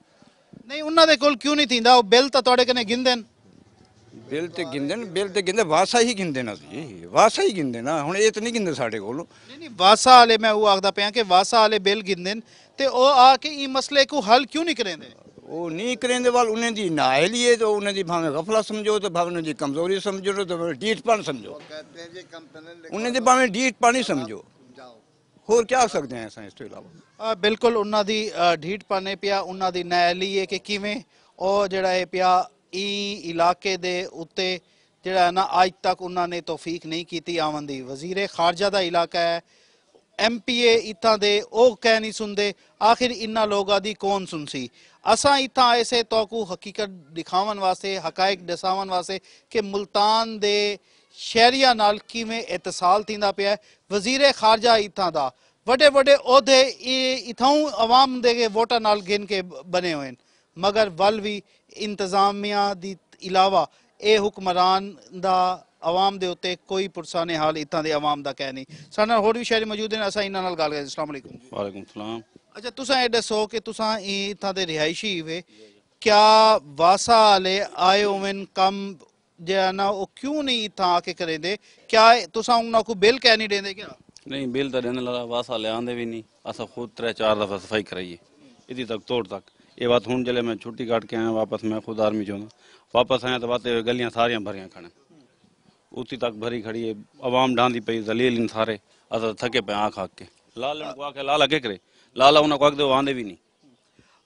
ਨਹੀਂ ਉਹਨਾਂ ਦੇ ਕੋਲ ਕਿਉਂ ਨਹੀਂ ਥਿੰਦਾ ਉਹ ਬਿੱਲ ਤਾਂ ਤੁਹਾਡੇ ਕਨੇ ਗਿੰਦੇ ਨੇ ਬਿੱਲ ਤੇ ਗਿੰਦੇ ਨੇ ਬਿੱਲ ਤੇ ਗਿੰਦੇ ਵਾਸਾ ਹੀ ਗਿੰਦੇ ਨਾ ਜੀ ਵਾਸਾ ਹੀ ਗਿੰਦੇ ਨਾ ਹੁਣ ਇਹ ਤਾਂ ਨਹੀਂ ਗਿੰਦੇ ਸਾਡੇ ਕੋਲ ਨਹੀਂ ਨਹੀਂ ਵਾਸਾ ਵਾਲੇ ਮੈਂ ਉਹ ਆਖਦਾ ਪਿਆ ਕਿ ਵਾਸਾ ਵਾਲੇ ਬਿੱਲ ਗਿੰਦੇ ਨੇ ਤੇ ਉਹ ਆ ਕੇ ਇਹ ਮਸਲੇ ਕੋ ਹੱਲ ਕਿਉਂ ਨਹੀਂ ਕਰਦੇ ਉਹ ਨਹੀਂ ਕਰਦੇ ਵਾਲ ਉਹਨਾਂ ਦੀ ਨਾਇ ਲਈਏ ਤਾਂ ਉਹਨਾਂ ਦੀ ਭਾਵੇਂ ਗਫਲਾ ਸਮਝੋ ਤੇ ਭਾਵੇਂ ਦੀ ਕਮਜ਼ੋਰੀ ਸਮਝੋ ਤੇ ਡੀਟ ਪਾਣੀ ਸਮਝੋ ਉਹਨਾਂ ਦੀ ਭਾਵੇਂ ਡੀਟ ਪਾਣੀ ਸਮਝੋ ਹੋਰ ਕੀ ਹੋ ਸਕਦੇ ਆ ਸਾਇੰਸ ਤੋਂ ਇਲਾਵਾ ਬਿਲਕੁਲ ਉਹਨਾਂ ਦੀ ਢੀਠ ਪਾਣੇ ਪਿਆ ਉਹਨਾਂ ਦੀ ਨੈਲੀ ਹੈ ਕਿ ਕਿਵੇਂ ਉਹ ਜਿਹੜਾ ਇਹ ਪਿਆ ਈ ਇਲਾਕੇ ਦੇ ਉੱਤੇ ਜਿਹੜਾ ਨਾ ਅੱਜ ਤੱਕ ਉਹਨਾਂ ਨੇ ਤੌਫੀਕ ਨਹੀਂ ਕੀਤੀ ਆਵਨ ਦੀ ਵਜ਼ੀਰੇ ਖਾਰਜਾ ਦਾ ਇਲਾਕਾ ਹੈ ਐਮਪੀਏ ਇਥਾਂ ਦੇ ਉਹ ਕਹਿ ਨਹੀਂ ਸੁਣਦੇ ਆਖਿਰ ਇੰਨਾ ਲੋਗਾ ਦੀ ਕੌਣ ਸੁਣਸੀ ਅਸਾਂ ਇਥਾਂ ਐਸੇ ਤੌਕੂ ਹਕੀਕਤ ਦਿਖਾਉਣ ਵਾਸਤੇ ਹਕਾਇਕ ਦਸਾਉਣ ਵਾਸਤੇ ਕਿ ਮਲਤਾਨ ਦੇ ਸ਼ਹਿਰੀਆਂ ਨਾਲ ਕਿਵੇਂ ਇਤਸਾਲ ਥਿੰਦਾ ਪਿਆ ਵਜ਼ੀਰ ਖਾਰਜਾ ਇਥਾਂ ਦਾ ਵੱਡੇ ਵੱਡੇ ਅਹੁਦੇ ਇਹ ਇਥੋਂ ਆਵਾਮ ਦੇ ਵੋਟਾਂ ਨਾਲ ਗਿਣ ਕੇ ਬਣੇ ਹੋਏ ਨੇ ਮਗਰ ਵੱਲ ਵੀ ਇੰਤਜ਼ਾਮੀਆ ਦੀ ਇਲਾਵਾ ਇਹ ਹੁਕਮਰਾਨ ਦਾ ਆਵਾਮ ਦੇ ਉੱਤੇ ਕੋਈ ਪੁਰਸਾਨੇ ਹਾਲ ਇਤਾਂ ਦੇ ਆਵਾਮ ਦਾ ਕਹਿ ਨਹੀਂ ਸਾਡੇ ਨਾਲ ਹੋਰ ਵੀ ਸ਼ਾਇਰ ਮੌਜੂਦ ਨੇ ਅਸਾਂ ਇਹਨਾਂ ਨਾਲ ਗੱਲ ਕਰਦੇ ਅਸਲਾਮ ਅਲੈਕੁਮ ਵਾਲੇਕੁਮ ਸਲਾਮ ਅੱਛਾ ਤੁਸੀਂ ਇਹ ਦੱਸੋ ਕਿ ਤੁਸੀਂ ਇਤਾਂ ਦੇ ਰਿਹਾਇਸ਼ੀ ਹੋਵੇ क्या वासा ले आए उमिन कम ਨਾ ਉਹ ਕਿਉਂ ਨਹੀਂ ਤਾਂ ਕੇ ਕਰੇ ਦੇ ਕਿਆ ਤੁਸੀਂ ਉਹਨਾਂ ਕੋ ਬਿੱਲ ਕਹਿ ਨਹੀਂ ਦੇਂਦੇ ਕਿਆ ਨਹੀਂ ਬਿੱਲ ਤਾਂ ਦੇਣ ਲਾ ਵਾਸਾ ਲਿਆਂਦੇ ਵੀ ਨਹੀਂ ਅਸਾਂ ਖੁਦ ਤਰੇ ਚਾਰ ਦਫਾ ਸਫਾਈ ਕਰਾਈਏ ਇਹਦੀ ਤੱਕ ਤੋੜ ਤੱਕ ਇਹ ਬਾਤ ਹੁਣ ਜਲੇ ਮੈਂ ਛੁੱਟੀ ਕੱਟ ਕੇ ਆਇਆ ਵਾਪਸ ਮੈਂ ਖੁਦ ਆਰਮੀ ਚੋਂ ਵਾਪਸ ਆਇਆ ਤਾਂ ਬਾਤ ਗਲੀਆਂ ਸਾਰੀਆਂ ਭਰੀਆਂ ਖਣ ਉਤੀ ਤੱਕ ਭਰੀ ਖੜੀ ਹੈ ਆਵਾਮ ਡਾਂਦੀ ਪਈ ਜ਼ਲੀਲ ਇਨ ਸਾਰੇ ਅਸਾਂ ਥਕੇ ਪਏ ਆਖ ਆਖ ਕੇ ਲਾਲ ਨੂੰ ਕੋ ਆਖੇ ਲਾਲ ਅਗੇ ਕਰੇ ਲਾਲਾ ਉਹਨਾਂ ਕੋ ਆਖ ਦੇ ਆਂਦੇ ਵੀ ਨਹੀਂ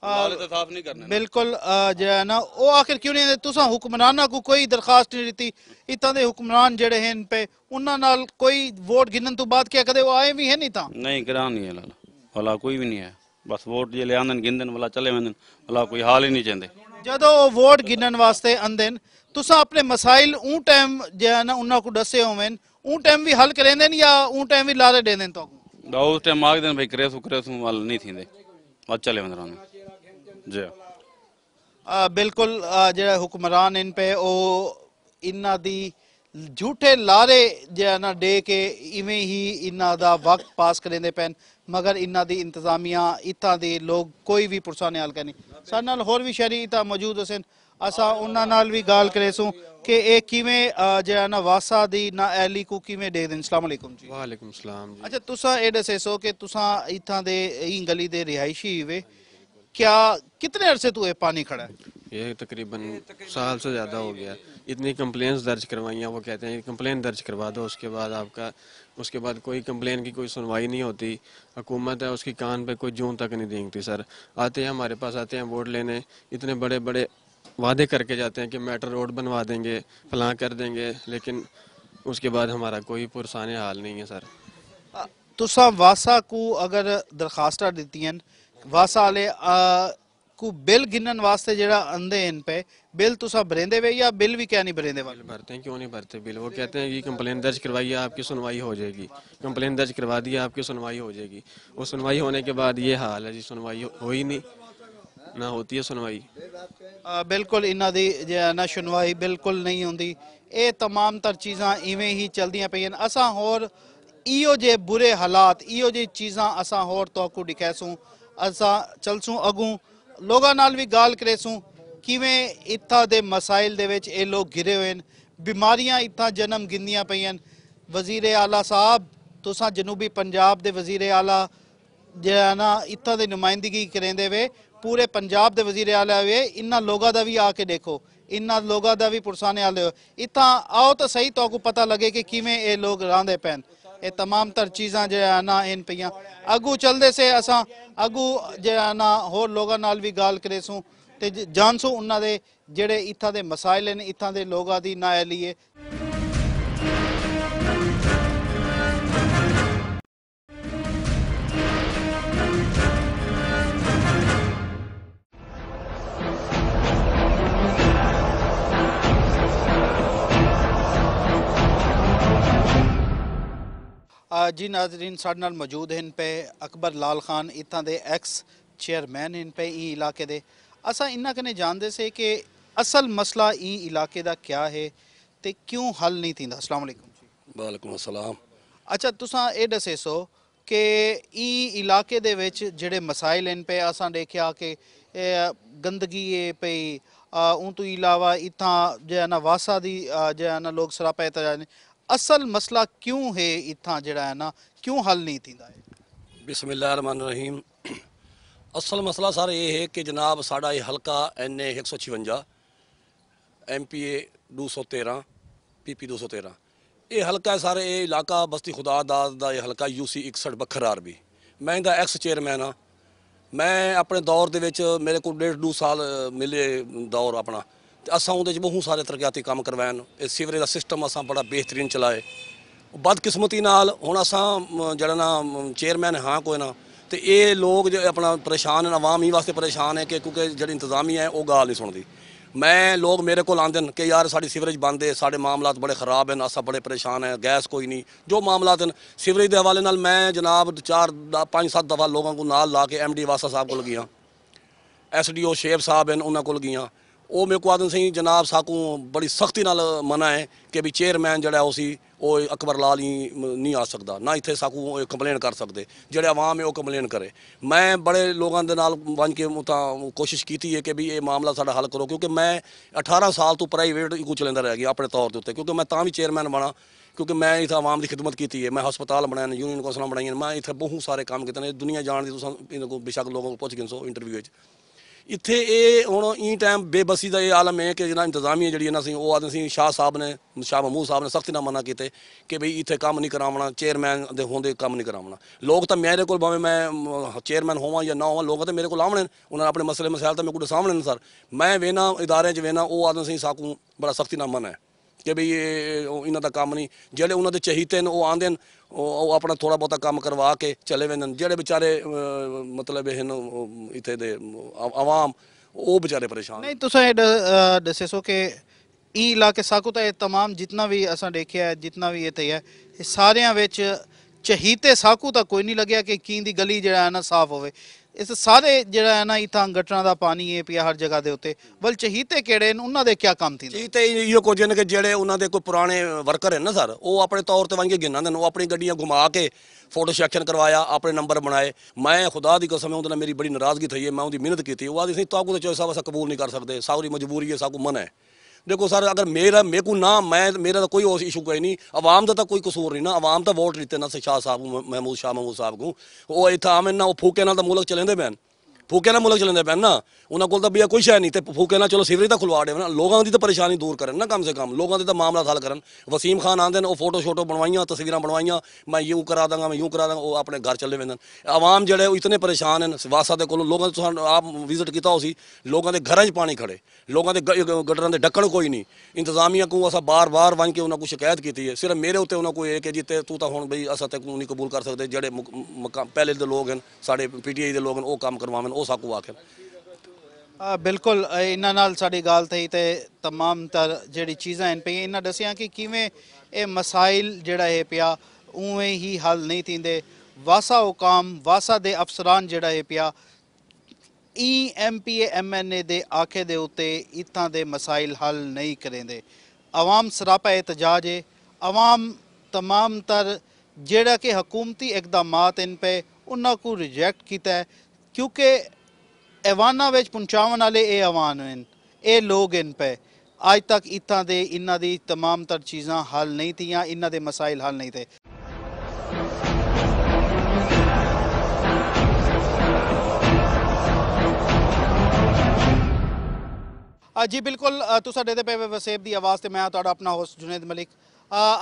ਮਾਲੇ ਤਾਂ ਨਹੀਂ ਕਰਨੇ ਬਿਲਕੁਲ ਜਿਹੜਾ ਨਾ ਉਹ ਆਖਿਰ ਕਿਉਂ ਨਹੀਂ ਤੁਸੀਂ ਹੁਕਮਰਾਨਾਂ ਕੋ ਕੋਈ ਦਰਖਾਸਤ ਨਹੀਂ ਦਿੱਤੀ ਇਤਾਂ ਦੇ ਹੁਕਮਰਾਨ ਜਿਹੜੇ ਹਨ ਪੇ ਉਹਨਾਂ ਨਾਲ ਕੋਈ ਵੋਟ ਗਿਨਨ ਤੋਂ ਬਾਅਦ ਕਿਹਾ ਕਦੇ ਉਹ ਆਏ ਵੀ ਹੈ ਨਹੀਂ ਤਾਂ ਨਹੀਂ ਗਰਾਂ ਨਹੀਂ ਲਾਲ ਵਾਲਾ ਕੋਈ ਵੀ ਨਹੀਂ ਹੈ ਬਸ ਵੋਟ ਜੇ ਲਿਆਂਦਨ ਗਿੰਦਨ ਵਾਲਾ ਚਲੇ ਵੰਦਨ ਵਾਲਾ ਕੋਈ ਹਾਲ ਹੀ ਨਹੀਂ ਚੰਦੇ ਜਦੋਂ ਉਹ ਵੋਟ ਗਿਨਨ ਵਾਸਤੇ ਅੰਦੇਨ ਤੁਸੀਂ ਆਪਣੇ ਮਸਾਇਲ ਉਹ ਟਾਈਮ ਜਿਹੜਾ ਨਾ ਉਹਨਾਂ ਕੋ ਦੱਸੇ ਹੋਵੇਂ ਉਹ ਟਾਈਮ ਵੀ ਹੱਲ ਕਰੇਂਦੇ ਨਹੀਂ ਜਾਂ ਉਹ ਟਾਈਮ ਵੀ ਦੇ ਦੇਂਦੇ ਤੋਂ ਦਾ ਉਸ ਟਾਈਮ ਮਾਗਦੇ ਨੇ ਭਈ ਕਰੇ ਸੁਕਰੇ ਸੁਮਾਲ ਨਹੀਂ ਥਿੰਦੇ ਬਸ ਚੱਲੇ ਵੰਦਨ ਬਿਲਕੁਲ ਜਿਹੜਾ ਹੁਕਮਰਾਨ ਇਨ ਪੇ ਉਹ ਇਹਨਾਂ ਦੀ ਝੂਠੇ ਲਾਰੇ ਜਿਹਾ ਨਾ ਦੇ ਕੇ ਇਵੇਂ ਹੀ ਇਹਨਾਂ ਦਾ ਵਕਤ ਪਾਸ ਕਰਦੇ ਪੈਣ ਮਗਰ ਇਹਨਾਂ ਦੀ ਇੰਤਜ਼ਾਮੀਆਂ ਇਤਾਂ ਦੇ ਲੋਕ ਕੋਈ ਵੀ ਪੁਰਸਾ ਨਿਆਲ ਕਨੀ ਸਾਡੇ ਨਾਲ ਹੋਰ ਵੀ ਸ਼ਹਿਰੀ ਤਾਂ ਮੌਜੂਦ ਹਸਨ ਅਸਾਂ ਉਹਨਾਂ ਨਾਲ ਵੀ ਗੱਲ ਕਰੇ ਸੂ ਕਿ ਇਹ ਕਿਵੇਂ ਜਿਹੜਾ ਨਾ ਵਾਸਾ ਦੀ ਨਾ ਐਲੀ ਕੋ ਕਿਵੇਂ ਦੇ ਦੇਣ ਅਸਲਾਮ ਅਲੈਕਮ ਜੀ ਵਾਲੇਕੁਮ ਸਲਾਮ ਜੀ ਅੱਛਾ ਤੁਸੀਂ ਇਹ ਦੱਸੇ ਸੋ ਕਿ ਤੁਸੀਂ ਇਤਾਂ ਦੇ ਇਹ ਗਲੀ ਦੇ ਰਿਹਾਇਸ਼ੀ ਹੋਵੇ क्या कितने अरसे तो पानी खड़ा है ये तकरीबन साल से ज़्यादा हो गया इतनी कंप्लेंट्स दर्ज करवाई हैं वो कहते हैं कम्प्लेन दर्ज करवा दो उसके बाद आपका उसके बाद कोई कम्प्लेन की कोई सुनवाई नहीं होती हुकूमत है उसकी कान पे कोई जून तक नहीं देखती सर आते हैं हमारे पास आते हैं वोट लेने इतने बड़े बड़े वादे करके जाते हैं कि मेट्रो रोड बनवा देंगे फलां कर देंगे लेकिन उसके बाद हमारा कोई पुरसान हाल नहीं है सर तुसा तो वासा को अगर दरखास्त दी ਵਾਸਾਲੇ ਕੋ ਬਿੱਲ ਗਿਣਨ ਵਾਸਤੇ ਜਿਹੜਾ ਆਂਦੇ ਇਨ ਪੇ बिल तुसा भरेंदे हुए या बिल भी क्या नहीं भरेंदे बिल भरते हैं क्यों नहीं भरते बिल वो कहते हैं कि कंप्लेन दर्ज करवाइए आपकी सुनवाई हो जाएगी कंप्लेन दर्ज करवा दिए आपकी सुनवाई हो जाएगी वो सुनवाई होने के बाद ये हाल है जी सुनवाई हो ही नहीं ना होती है सुनवाई बिल्कुल इन्हों ना सुनवाई बिल्कुल नहीं होंगी ये तमाम तर चीज़ा इवें ही चलदियाँ पे असा होर इो जे बुरे हालात इो जी चीज़ा असा होर तो दिखैसूँ असां चलसूं अॻूं ਲੋਕਾਂ ਨਾਲ ਵੀ ਗੱਲ ਕਰੇਸੂ ਕਿਵੇਂ ਇੱਥਾ ਦੇ ਮਸਾਇਲ ਦੇ ਵਿੱਚ ਇਹ ਲੋਕ ਘਿਰੇ ਹੋਏ ਨੇ ਬਿਮਾਰੀਆਂ ਇੱਥਾ ਜਨਮ ਗਿੰਦੀਆਂ ਪਈਆਂ ਵਜ਼ੀਰ ਆਲਾ ਸਾਹਿਬ ਤੁਸੀਂ ਜਨੂਬੀ ਪੰਜਾਬ ਦੇ ਵਜ਼ੀਰ ਆਲਾ ਜਿਹੜਾ ਨਾ ਇੱਥਾ ਦੇ ਨੁਮਾਇੰਦਗੀ ਕਰੇਂਦੇ ਵੇ ਪੂਰੇ ਪੰਜਾਬ ਦੇ ਵਜ਼ੀਰ ਆਲਾ ਵੇ ਇਨ੍ਹਾਂ ਲੋਕਾਂ ਦਾ ਵੀ ਆ ਕੇ ਦੇਖੋ ਇਨ੍ਹਾਂ ਲੋਕਾਂ ਦਾ ਵੀ ਪੁਰਸਾਨੇ ਆਲੇ ਇੱਥਾ ਆਓ ਤਾਂ ਸਹੀ ਤੁਹਾਨੂੰ ਪਤਾ ਲੱਗੇ ਕਿ ਕਿਵੇਂ ਇਹ ਲੋਕ ਰਹਿੰਦੇ ਪੈਣ ਇਹ तमाम ਤਰ ਚੀਜ਼ਾਂ ਜੇ ਆ ਨਾ ਇਨ ਪਈਆਂ ਅਗੂ ਚਲਦੇ ਸੇ ਅਸਾਂ ਅਗੂ ਜੇ ਆ ਨਾ ਹੋਰ ਲੋਗਾ ਨਾਲ ਵੀ ਗੱਲ ਸੂ ਤੇ ਸੂ ਉਹਨਾਂ ਦੇ ਜਿਹੜੇ ਇਥਾ ਦੇ ਮਸਾਇਲ ਨੇ ਇਥਾ ਦੇ ਲੋਗਾ ਦੀ ਨਾ ਲਈਏ ਜੀ ਨਾਜ਼ਰੀਨ ਸਾਡੇ ਨਾਲ ਮੌਜੂਦ ਹਨ ਪੇ ਅਕਬਰ ਲਾਲ ਖਾਨ ਇਥਾਂ ਦੇ ਐਕਸ ਚੇਅਰਮੈਨ ਹਨ ਪੇ ਇਹ ਇਲਾਕੇ ਦੇ ਅਸਾਂ ਇਨਾਂ ਕਨੇ ਜਾਣਦੇ ਸੇ ਕਿ ਅਸਲ ਮਸਲਾ ਇਹ ਇਲਾਕੇ ਦਾ ਕਿਆ ਹੈ ਤੇ ਕਿਉਂ ਹੱਲ ਨਹੀਂ ਥਿੰਦਾ ਅਸਲਾਮ ਅਲੈਕੁਮ ਜੀ ਵਾਲੇਕੁਮ ਅਸਲਾਮ ਅੱਛਾ ਤੁਸੀਂ ਇਹ ਦੱਸੇ ਸੋ ਕਿ ਇਹ ਇਲਾਕੇ ਦੇ ਵਿੱਚ ਜਿਹੜੇ ਮਸਾਇਲ ਹਨ ਪੇ ਅਸਾਂ ਦੇਖਿਆ ਕਿ ਗੰਦਗੀ ਹੈ ਪਈ ਉਹ ਤੋਂ ਇਲਾਵਾ ਇਥਾਂ ਜਿਹੜਾ ਨਾ ਵਾਸਾ ਦੀ ਜਿਹੜਾ ਨਾ ਲੋਕ ਸਰਾਪਾ ਇਤਰਾ ਅਸਲ ਮਸਲਾ ਕਿਉਂ ਹੈ ਇਥਾਂ ਜਿਹੜਾ ਹੈ ਨਾ ਕਿਉਂ ਹੱਲ ਨਹੀਂ ਥੀਂਦਾ ਹੈ ਰਹੀਮ ਅਸਲ ਮਸਲਾ ਸਰ ਇਹ ਹੈ ਕਿ ਜਨਾਬ ਸਾਡਾ ਇਹ ਹਲਕਾ ਐਨਏ 156 ਐਮਪੀਏ 213 ਪੀਪੀ 213 ਇਹ ਹਲਕਾ ਹੈ ਸਰ ਇਹ ਇਲਾਕਾ ਬਸਤੀ ਖੁਦਾ ਦਾਦ ਦਾ ਇਹ ਹਲਕਾ ਯੂਸੀ 61 ਬਖਰ ਵੀ ਮੈਂ ਦਾ ਐਕਸ ਚੇਅਰਮੈਨ ਆ ਮੈਂ ਆਪਣੇ ਦੌਰ ਦੇ ਵਿੱਚ ਮੇਰੇ ਕੋਲ 1.5 ਸਾਲ ਮਿਲੇ ਦੌਰ ਆਪਣਾ ਅਸਾਂ ਉਹਦੇ 'ਚ ਬਹੁਤ ਸਾਰੇ ਤਰਕਿਆਤੀ ਕੰਮ ਕਰਵਾਏ ਇਹ ਸੀਵਰੇਜ ਦਾ ਸਿਸਟਮ ਅਸਾਂ ਬੜਾ ਬਿਹਤਰੀਨ ਚਲਾਏ ਬਦਕਿਸਮਤੀ ਨਾਲ ਹੁਣ ਅਸਾਂ ਜਿਹੜਾ ਨਾ ਚੇਅਰਮੈਨ ਹਾਂ ਕੋਈ ਨਾ ਤੇ ਇਹ ਲੋਕ ਜੋ ਆਪਣਾ ਪਰੇਸ਼ਾਨ ਨੇ ਆਵਾਮ ਹੀ ਵਾਸਤੇ ਪਰੇਸ਼ਾਨ ਹੈ ਕਿ ਕਿਉਂਕਿ ਜਿਹੜੀ ਇੰਤਜ਼ਾਮੀਆ ਹੈ ਉਹ ਗਾਲ ਨਹੀਂ ਸੁਣਦੀ ਮੈਂ ਲੋਕ ਮੇਰੇ ਕੋਲ ਆਂਦੇ ਨੇ ਕਿ ਯਾਰ ਸਾਡੀ ਸੀਵਰੇਜ ਬੰਦ ਹੈ ਸਾਡੇ ਮਾਮਲਾਤ ਬੜੇ ਖਰਾਬ ਹਨ ਅਸਾਂ ਬੜੇ ਪਰੇਸ਼ਾਨ ਹੈ ਗੈਸ ਕੋਈ ਨਹੀਂ ਜੋ ਮਾਮਲਾਤ ਹਨ ਸੀਵਰੇਜ ਦੇ ਹਵਾਲੇ ਨਾਲ ਮੈਂ ਜਨਾਬ 4 5 7 ਦਵਾ ਲੋਕਾਂ ਨੂੰ ਨਾਲ ਲਾ ਕੇ ਐਮਡੀ ਵਾਸਾ ਸਾਹਿਬ ਕੋਲ ਗਿਆ ਐਸਡੀਓ ਸ਼ੇਬ ਸਾਹਿਬ ਹਨ ਉਹਨਾਂ ਕੋਲ ਗਿਆ ਉਹ ਮੇਰੇ ਕੋ ਆਦਮ ਸਿੰਘ ਜਨਾਬ ਸਾਕੂ ਬੜੀ ਸਖਤੀ ਨਾਲ ਮਨਾ ਹੈ ਕਿ ਵੀ ਚੇਅਰਮੈਨ ਜਿਹੜਾ ਉਹ ਸੀ ਉਹ ਅਕਬਰ ਲਾਲ ਹੀ ਨਹੀਂ ਆ ਸਕਦਾ ਨਾ ਇੱਥੇ ਸਾਕੂ ਕੰਪਲੇਨ ਕਰ ਸਕਦੇ ਜਿਹੜੇ ਆਵਾਮ ਹੈ ਉਹ ਕੰਪਲੇਨ ਕਰੇ ਮੈਂ ਬੜੇ ਲੋਕਾਂ ਦੇ ਨਾਲ ਬਣ ਕੇ ਤਾਂ ਕੋਸ਼ਿਸ਼ ਕੀਤੀ ਹੈ ਕਿ ਵੀ ਇਹ ਮਾਮਲਾ ਸਾਡਾ ਹੱਲ ਕਰੋ ਕਿਉਂਕਿ ਮੈਂ 18 ਸਾਲ ਤੋਂ ਪ੍ਰਾਈਵੇਟ ਇਕੂ ਚਲੰਦਾ ਰਹਿ ਗਿਆ ਆਪਣੇ ਤੌਰ ਦੇ ਉੱਤੇ ਕਿਉਂਕਿ ਮੈਂ ਤਾਂ ਵੀ ਚੇਅਰਮੈਨ ਬਣਾ ਕਿਉਂਕਿ ਮੈਂ ਇਸ ਆਵਾਮ ਦੀ ਖਿਦਮਤ ਕੀਤੀ ਹੈ ਮੈਂ ਹਸਪਤਾਲ ਬਣਾਇਆ ਨੇ ਯੂਨੀਅਨ ਕੌਂਸਲਾਂ ਬਣਾਈਆਂ ਮੈਂ ਇੱਥੇ ਬਹੁਤ ਸਾਰੇ ਕੰਮ ਕੀਤੇ ਨੇ ਦੁਨੀਆ ਜਾਣਦੀ ਤੁਸੀਂ ਇਹਨਾਂ ਕੋ ਬਿਸ਼ੱਕ ਲੋਕਾਂ ਨੂੰ ਪੁੱਛ ਗਿੰਸੋ ਇੰਟਰਵਿਊ ਵਿੱਚ ਇੱਥੇ ਇਹ ਹੁਣ ਈ ਟਾਈਮ ਬੇਬਸੀ ਦਾ ਇਹ ਆਲਮ ਹੈ ਕਿ ਜਿਹੜਾ ਇੰਤਜ਼ਾਮੀਆ ਜਿਹੜੀ ਇਹਨਾਂ ਸੀ ਉਹ ਆਦਮ ਸੀ ਸ਼ਾਹ ਸਾਹਿਬ ਨੇ ਸ਼ਾਹ ਮਹਮੂਦ ਸਾਹਿਬ ਨੇ ਸਖਤੀ ਨਾਲ ਮਨਾ ਕੀਤੇ ਕਿ ਭਈ ਇੱਥੇ ਕੰਮ ਨਹੀਂ ਕਰਾਉਣਾ ਚੇਅਰਮੈਨ ਦੇ ਹੁੰਦੇ ਕੰਮ ਨਹੀਂ ਕਰਾਉਣਾ ਲੋਕ ਤਾਂ ਮੇਰੇ ਕੋਲ ਭਾਵੇਂ ਮੈਂ ਚੇਅਰਮੈਨ ਹੋਵਾਂ ਜਾਂ ਨਾ ਹੋਵਾਂ ਲੋਕ ਤਾਂ ਮੇਰੇ ਕੋਲ ਆਉਣੇ ਉਹਨਾਂ ਆਪਣੇ ਮਸਲੇ ਮਸਾਇਲ ਤਾਂ ਮੇਰੇ ਕੋਲ ਸਾਹਮਣੇ ਨੇ ਸਰ ਮੈਂ ਵੇਨਾ ਇਦਾਰੇ 'ਚ ਵੇਨਾ ਉਹ ਆਦਮ ਸਿੰਘ ਸਾਕੂ ਬੜਾ ਸਖਤੀ ਨਾਲ ਮਨਾ ਹੈ ਕਿ ਵੀ ਇਹ ਇਹਨਾਂ ਦਾ ਕੰਮ ਨਹੀਂ ਜਿਹੜੇ ਉਹਨਾਂ ਦੇ ਚਾਹੀਤੇ ਨੇ ਉਹ ਆਂਦੇ ਨੇ ਉਹ ਆਪਣਾ ਥੋੜਾ ਬਹੁਤਾ ਕੰਮ ਕਰਵਾ ਕੇ ਚਲੇ ਨੇ ਜਿਹੜੇ ਵਿਚਾਰੇ ਮਤਲਬ ਇਹਨ ਇਥੇ ਦੇ ਆਵਾਮ ਉਹ ਵਿਚਾਰੇ ਪਰੇਸ਼ਾਨ ਨਹੀਂ ਤੁਸੀਂ ਦੱਸੇ ਸੋ ਕਿ ਇਹ ਇਲਾਕੇ ਸਾਕੂ ਤਾਂ ਇਹ तमाम ਜਿੰਨਾ ਵੀ ਅਸਾਂ ਦੇਖਿਆ ਜਿੰਨਾ ਵੀ ਇਥੇ ਹੈ ਇਹ ਸਾਰਿਆਂ ਵਿੱਚ ਚਹੀਤੇ ਸਾਕੂ ਤਾਂ ਕੋਈ ਨਹੀਂ ਲੱਗਿਆ ਕਿ ਕੀ ਦੀ ਗਲੀ ਜਿਹੜਾ ਹੈ ਨਾ ਸਾਫ਼ ਹੋਵੇ ਇਸ ਸਾਰੇ ਜਿਹੜਾ ਹੈ ਨਾ ਇਹ ਤਾਂ ਗਟਰਾਂ ਦਾ ਪਾਣੀ ਹੈ ਪਿਆ ਹਰ ਜਗ੍ਹਾ ਦੇ ਉੱਤੇ ਬਲ ਚਹੀਤੇ ਕਿਹੜੇ ਨੇ ਉਹਨਾਂ ਦੇ ਕੀ ਕੰਮ ਥੀਂਦੇ ਚਹੀਤੇ ਇਹੋ ਕੁਝ ਨੇ ਕਿ ਜਿਹੜੇ ਉਹਨਾਂ ਦੇ ਕੋਈ ਪੁਰਾਣੇ ਵਰਕਰ ਹਨ ਨਾ ਸਰ ਉਹ ਆਪਣੇ ਤੌਰ ਤੇ ਵਾਂਗੇ ਗਿਨਾਂ ਦੇ ਉਹ ਆਪਣੀ ਗੱਡੀਆਂ ਘੁਮਾ ਕੇ ਫੋਟੋ ਸੈਕਸ਼ਨ ਕਰਵਾਇਆ ਆਪਣੇ ਨੰਬਰ ਬਣਾਏ ਮੈਂ ਖੁਦਾ ਦੀ ਕਸਮ ਉਹਦੇ ਨਾਲ ਮੇਰੀ ਬੜੀ ਨਾਰਾਜ਼ਗੀ ਥਈ ਹੈ ਮੈਂ ਉਹਦੀ ਮਿਹਨਤ ਕੀਤੀ ਉਹ ਆਦੀ ਸੀ ਤਾਕੂ ਦੇ ਚੋਇਸ ਆਵਾ ਕਬੂਲ ਨਹੀਂ ਕਰ ਸਕਦੇ ਸਾਰੀ ਮਜਬੂਰੀ ਹੈ ਸਾਕੂ ਮਨ ਹੈ ਦੇਖੋ ਸਰ ਅਗਰ ਮੇਰਾ ਮੇਕੂ ਕੋ ਨਾ ਮੈਂ ਮੇਰਾ ਤਾਂ ਕੋਈ ਉਸ ਇਸ਼ੂ ਕੋਈ ਨਹੀਂ ਆਵਾਮ ਦਾ ਤਾਂ ਕੋਈ ਕਸੂਰ ਨਹੀਂ ਨਾ ਆਵਾਮ ਤਾਂ ਵੋਟ ਦਿੱਤੇ ਨਾ ਸਿਖਾ ਸਾਹਿਬ ਨੂੰ ਮਹਿਮੂਦ ਸ਼ਾਹ ਮਹਿਮੂਦ ਸਾਹਿਬ ਨੂੰ ਉਹ ਇਥਾ ਆਮਨ ਨਾ ਉਹ ਫੂਕੇ ਨਾਲ ਤਾਂ ਮੁਲਕ ਚਲੇਂਦੇ ਪੈਣ ਫੂਕੇ ਨਾਲ ਮੁਲਕ ਚਲੇਂਦੇ ਪੈਣ ਨਾ ਉਹਨਾਂ ਕੋਲ ਤਾਂ ਬਈ ਕੋਈ ਸ਼ੈ ਨਹੀਂ ਤੇ ਫੂਕੇ ਨਾਲ ਚਲੋ ਸੀਵਰੇਜ ਤਾਂ ਖੁਲਵਾ ਨਾ ਲੋਕਾਂ ਦੀ ਤਾਂ ਪਰੇਸ਼ਾਨੀ ਦੂਰ ਕਰਨ ਨਾ ਕਮ ਸੇ ਕਮ ਲੋਕਾਂ ਦੇ ਤਾਂ ਮਾਮਲਾ ਹੱਲ ਕਰਨ ਵਸੀਮ ਖਾਨ ਆਂਦੇ ਨੇ ਉਹ ਫੋਟੋ ਸ਼ੋਟੋ ਬਣਵਾਈਆਂ ਤਸਵੀਰਾਂ ਬਣਵਾਈਆਂ ਮੈਂ ਯੂੰ ਕਰਾ ਦਾਂਗਾ ਮੈਂ ਯੂੰ ਕਰਾ ਦਾਂਗਾ ਉਹ ਆਪਣੇ ਘਰ ਚੱਲੇ ਵੇਂਦਨ ਆਵਾਮ ਜਿਹੜੇ ਉਹ ਇਤਨੇ ਪਰੇਸ਼ਾਨ ਹਨ ਵਾਸਾ ਦੇ ਕੋਲੋਂ ਲੋਕਾਂ ਤੁਹਾਨੂੰ ਆਪ ਵਿਜ਼ਿਟ ਕੀਤਾ ਹੋ ਸੀ ਲੋਕਾਂ ਦੇ ਘਰਾਂ 'ਚ ਪਾਣੀ ਖੜੇ ਲੋਕਾਂ ਦੇ ਗੱਡਰਾਂ ਦੇ ਢੱਕਣ ਕੋਈ ਨਹੀਂ ਇੰਤਜ਼ਾਮੀਆਂ ਕੋ ਅਸਾਂ ਬਾਰ-ਬਾਰ ਵੰਨ ਕੇ ਉਹਨਾਂ ਕੋ ਸ਼ਿਕਾਇਤ ਕੀਤੀ ਹੈ ਸਿਰਫ ਮੇਰੇ ਉੱਤੇ ਉਹਨਾਂ ਕੋਈ ਇਹ ਕਿ ਜਿੱਤੇ ਤੂੰ ਤਾਂ ਹੁਣ ਬਈ ਅਸਾਂ ਤੇ ਨਹੀਂ ਕਬੂਲ ਕਰ ਸਕਦੇ ਜਿਹੜੇ ਪਹਿਲੇ ਦੇ ਲੋਕ ਹਨ ਸਾਡੇ ਪੀਟੀਆਈ ਦੇ ਲੋਕ ਹਨ ਉਹ ਕੰਮ ਕਰਵਾਵਣ ਉਹ ਸਾਕੂ ਆਖਿਰ ਆ ਬਿਲਕੁਲ ਇਹਨਾਂ ਨਾਲ ਸਾਡੀ ਗੱਲ થઈ ਤੇ तमाम ਤਰ ਜਿਹੜੀ ਚੀਜ਼ਾਂ ਹਨ ਪਈਆਂ ਇਹਨਾਂ ਦੱਸਿਆ ਕਿ ਕਿਵੇਂ ਇਹ ਮਸਾਇਲ ਜਿਹੜਾ ਇਹ ਪਿਆ ਉਵੇਂ ਹੀ ਹੱਲ ਨਹੀਂ ਥਿੰਦੇ ਵਾਸਾ ਹੁਕਾਮ ਵਾਸਾ ਦੇ ਅਫਸਰਾਂ ਜਿਹੜਾ ਇਹ ਪਿਆ E M M P N MNA ਦੇ ਆਖੇ ਦੇ ਉੱਤੇ ਇਤਾਂ ਦੇ ਮਸਾਇਲ ਹੱਲ ਨਹੀਂ ਕਰਦੇ ਆਵਾਮ ਸਰਾਪਾ ਇਤਜਾਜ ਹੈ ਆਵਾਮ तमाम ਤਰ ਜਿਹੜਾ ਕਿ ਹਕੂਮਤੀ ਇਕਦਾਮਾਤ ਇਨ ਪੇ ਉਹਨਾਂ ਨੂੰ ਰਿਜੈਕਟ ਕੀਤਾ ਕਿਉਂਕਿ ਐਵਾਨਾਂ ਵਿੱਚ ਪਹੁੰਚਾਉਣ ਵਾਲੇ ਇਹ ਆਵਾਨ ਹਨ ਇਹ ਲੋਕ ਹਨ ਪਏ ਅੱਜ ਤੱਕ ਇਤਾਂ ਦੇ ਇਹਨਾਂ ਦੀ तमाम ਤਰ ਚੀਜ਼ਾਂ ਹੱਲ ਨਹੀਂ ਥੀਆਂ ਇਹਨਾਂ ਦੇ ਮਸਾਇਲ ਹੱਲ ਨਹੀਂ ਥੇ ਅਜੀ ਬਿਲਕੁਲ ਤੁਸੀਂ ਸਾਡੇ ਤੇ ਪਏ ਵਸੇਬ ਦੀ ਆਵਾਜ਼ ਤੇ ਮੈਂ ਤੁਹਾਡਾ ਆਪਣਾ ਹੋਸਟ ਜੁਨੇਦ ਮਲਿਕ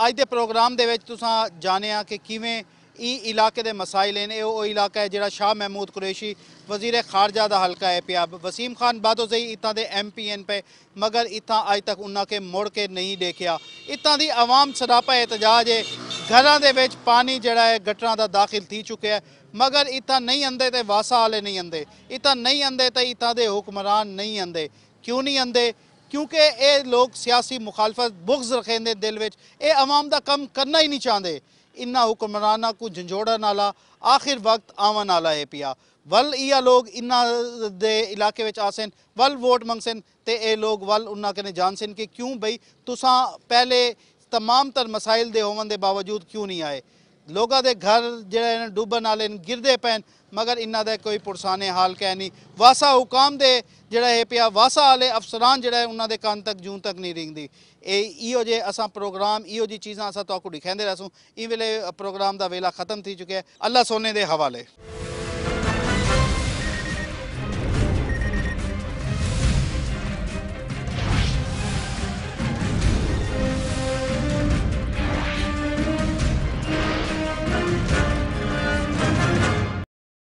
ਅੱਜ ਦੇ ਪ੍ਰੋਗਰਾਮ ਦੇ ਵਿੱਚ ਤੁਸੀਂ ਜਾਣਿਆ ਕਿ ਕਿਵੇਂ ਇਹ ਇਲਾਕੇ ਦੇ ਮਸਾਇਲ ਨੇ ਉਹ ਇਲਾਕਾ ਹੈ ਜਿਹੜਾ ਸ਼ਾਹ ਮਹਿਮੂਦ ਕੁਰੈਸ਼ੀ ਵਜ਼ੀਰ ਖਾਰਜਾ ਦਾ ਹਲਕਾ ਹੈ ਪਿਆ ਵਸੀਮ ਖਾਨ ਬਾਦੋ ਜ਼ਈ ਇਤਾਂ ਦੇ ਐਮਪੀਐਨ ਪੇ ਮਗਰ ਇਤਾਂ ਅਜ ਤੱਕ ਉਹਨਾਂ ਕੇ ਮੋੜ ਕੇ ਨਹੀਂ ਦੇਖਿਆ ਇਤਾਂ ਦੀ ਆਵਾਮ ਸਰਾਪਾ ਇਤਜਾਜ ਹੈ ਘਰਾਂ ਦੇ ਵਿੱਚ ਪਾਣੀ ਜਿਹੜਾ ਹੈ ਗਟਰਾਂ ਦਾ ਦਾਖਲ ਥੀ ਚੁੱਕਿਆ ਹੈ ਮਗਰ ਇਤਾਂ ਨਹੀਂ ਆਂਦੇ ਤੇ ਵਾਸਾ ਵਾਲੇ ਨਹੀਂ ਆਂਦੇ ਇਤਾਂ ਨਹੀਂ ਆਂਦੇ ਤੇ ਇਤਾਂ ਦੇ ਹੁਕਮਰਾਨ ਨਹੀਂ ਆਂਦੇ ਕਿਉਂ ਨਹੀਂ ਆਂਦੇ ਕਿਉਂਕਿ ਇਹ ਲੋਕ ਸਿਆਸੀ ਮੁਖਾਲਫਤ ਬੁਗਜ਼ ਰਖੇਂਦੇ ਦਿਲ ਵਿੱਚ ਇਹ ਆਵਾਮ ਦਾ ਕੰਮ ਕਰਨਾ ਹੀ ਨਹੀਂ ਚਾਹੁੰਦੇ इन्ना हुक्मराना को झंझोड़ा नाला आखिर वक्त आवन आला है पिया ਵੱਲ ਇਹ ਲੋਕ ਇਨ੍ਹਾਂ ਦੇ ਇਲਾਕੇ ਵਿੱਚ ਆਸਨ ਵੱਲ ਵੋਟ ਮੰਗਸਨ ਤੇ ਇਹ ਲੋਕ ਵੱਲ ਉਹਨਾਂ ਕਨੇ ਜਾਣਸਨ ਕਿ ਕਿਉਂ ਬਈ ਤੁਸੀਂ ਪਹਿਲੇ तमाम ਤਰ ਮਸਾਇਲ ਦੇ ਹੋਣ ਦੇ ਬਾਵਜੂਦ ਕਿਉਂ ਨਹੀਂ ਆਏ ਲੋਕਾਂ ਦੇ ਘਰ ਜਿਹੜੇ ਨੇ ਡੁੱਬਣ ਵਾਲੇ ਨੇ ਗਿਰਦੇ ਪੈਣ ਮਗਰ ਇਹਨਾਂ ਦਾ ਕੋਈ ਪੁਰਸਾਨੇ ਹਾਲ ਕਹਿ ਨਹੀਂ ਵਾਸਾ ਹੁਕਾਮ ਦੇ ਜਿਹੜਾ ਇਹ ਪਿਆ ਵਾਸਾ ਵਾਲੇ ਅਫਸਰਾਂ ਜਿਹੜਾ ਉਹਨਾਂ ਦੇ ਕੰਨ ਤੱਕ ਜੂਨ ਤੱਕ ਨਹੀਂ ਰਿੰਗਦੀ ਇਹ ਇਹੋ ਜੇ ਅਸਾਂ ਪ੍ਰੋਗਰਾਮ ਇਹੋ ਜੀ ਚੀਜ਼ਾਂ ਅਸਾਂ ਤੁਹਾਨੂੰ ਦਿਖਾਉਂਦੇ ਰਹਸੂ ਇਹ ਵੇਲੇ ਪ੍ਰੋਗਰਾਮ ਦਾ ਵੇਲਾ ਖਤਮ ਥੀ ਚੁੱਕਿਆ ਅੱਲਾ ਸੋਨੇ ਦੇ ਹਵਾਲੇ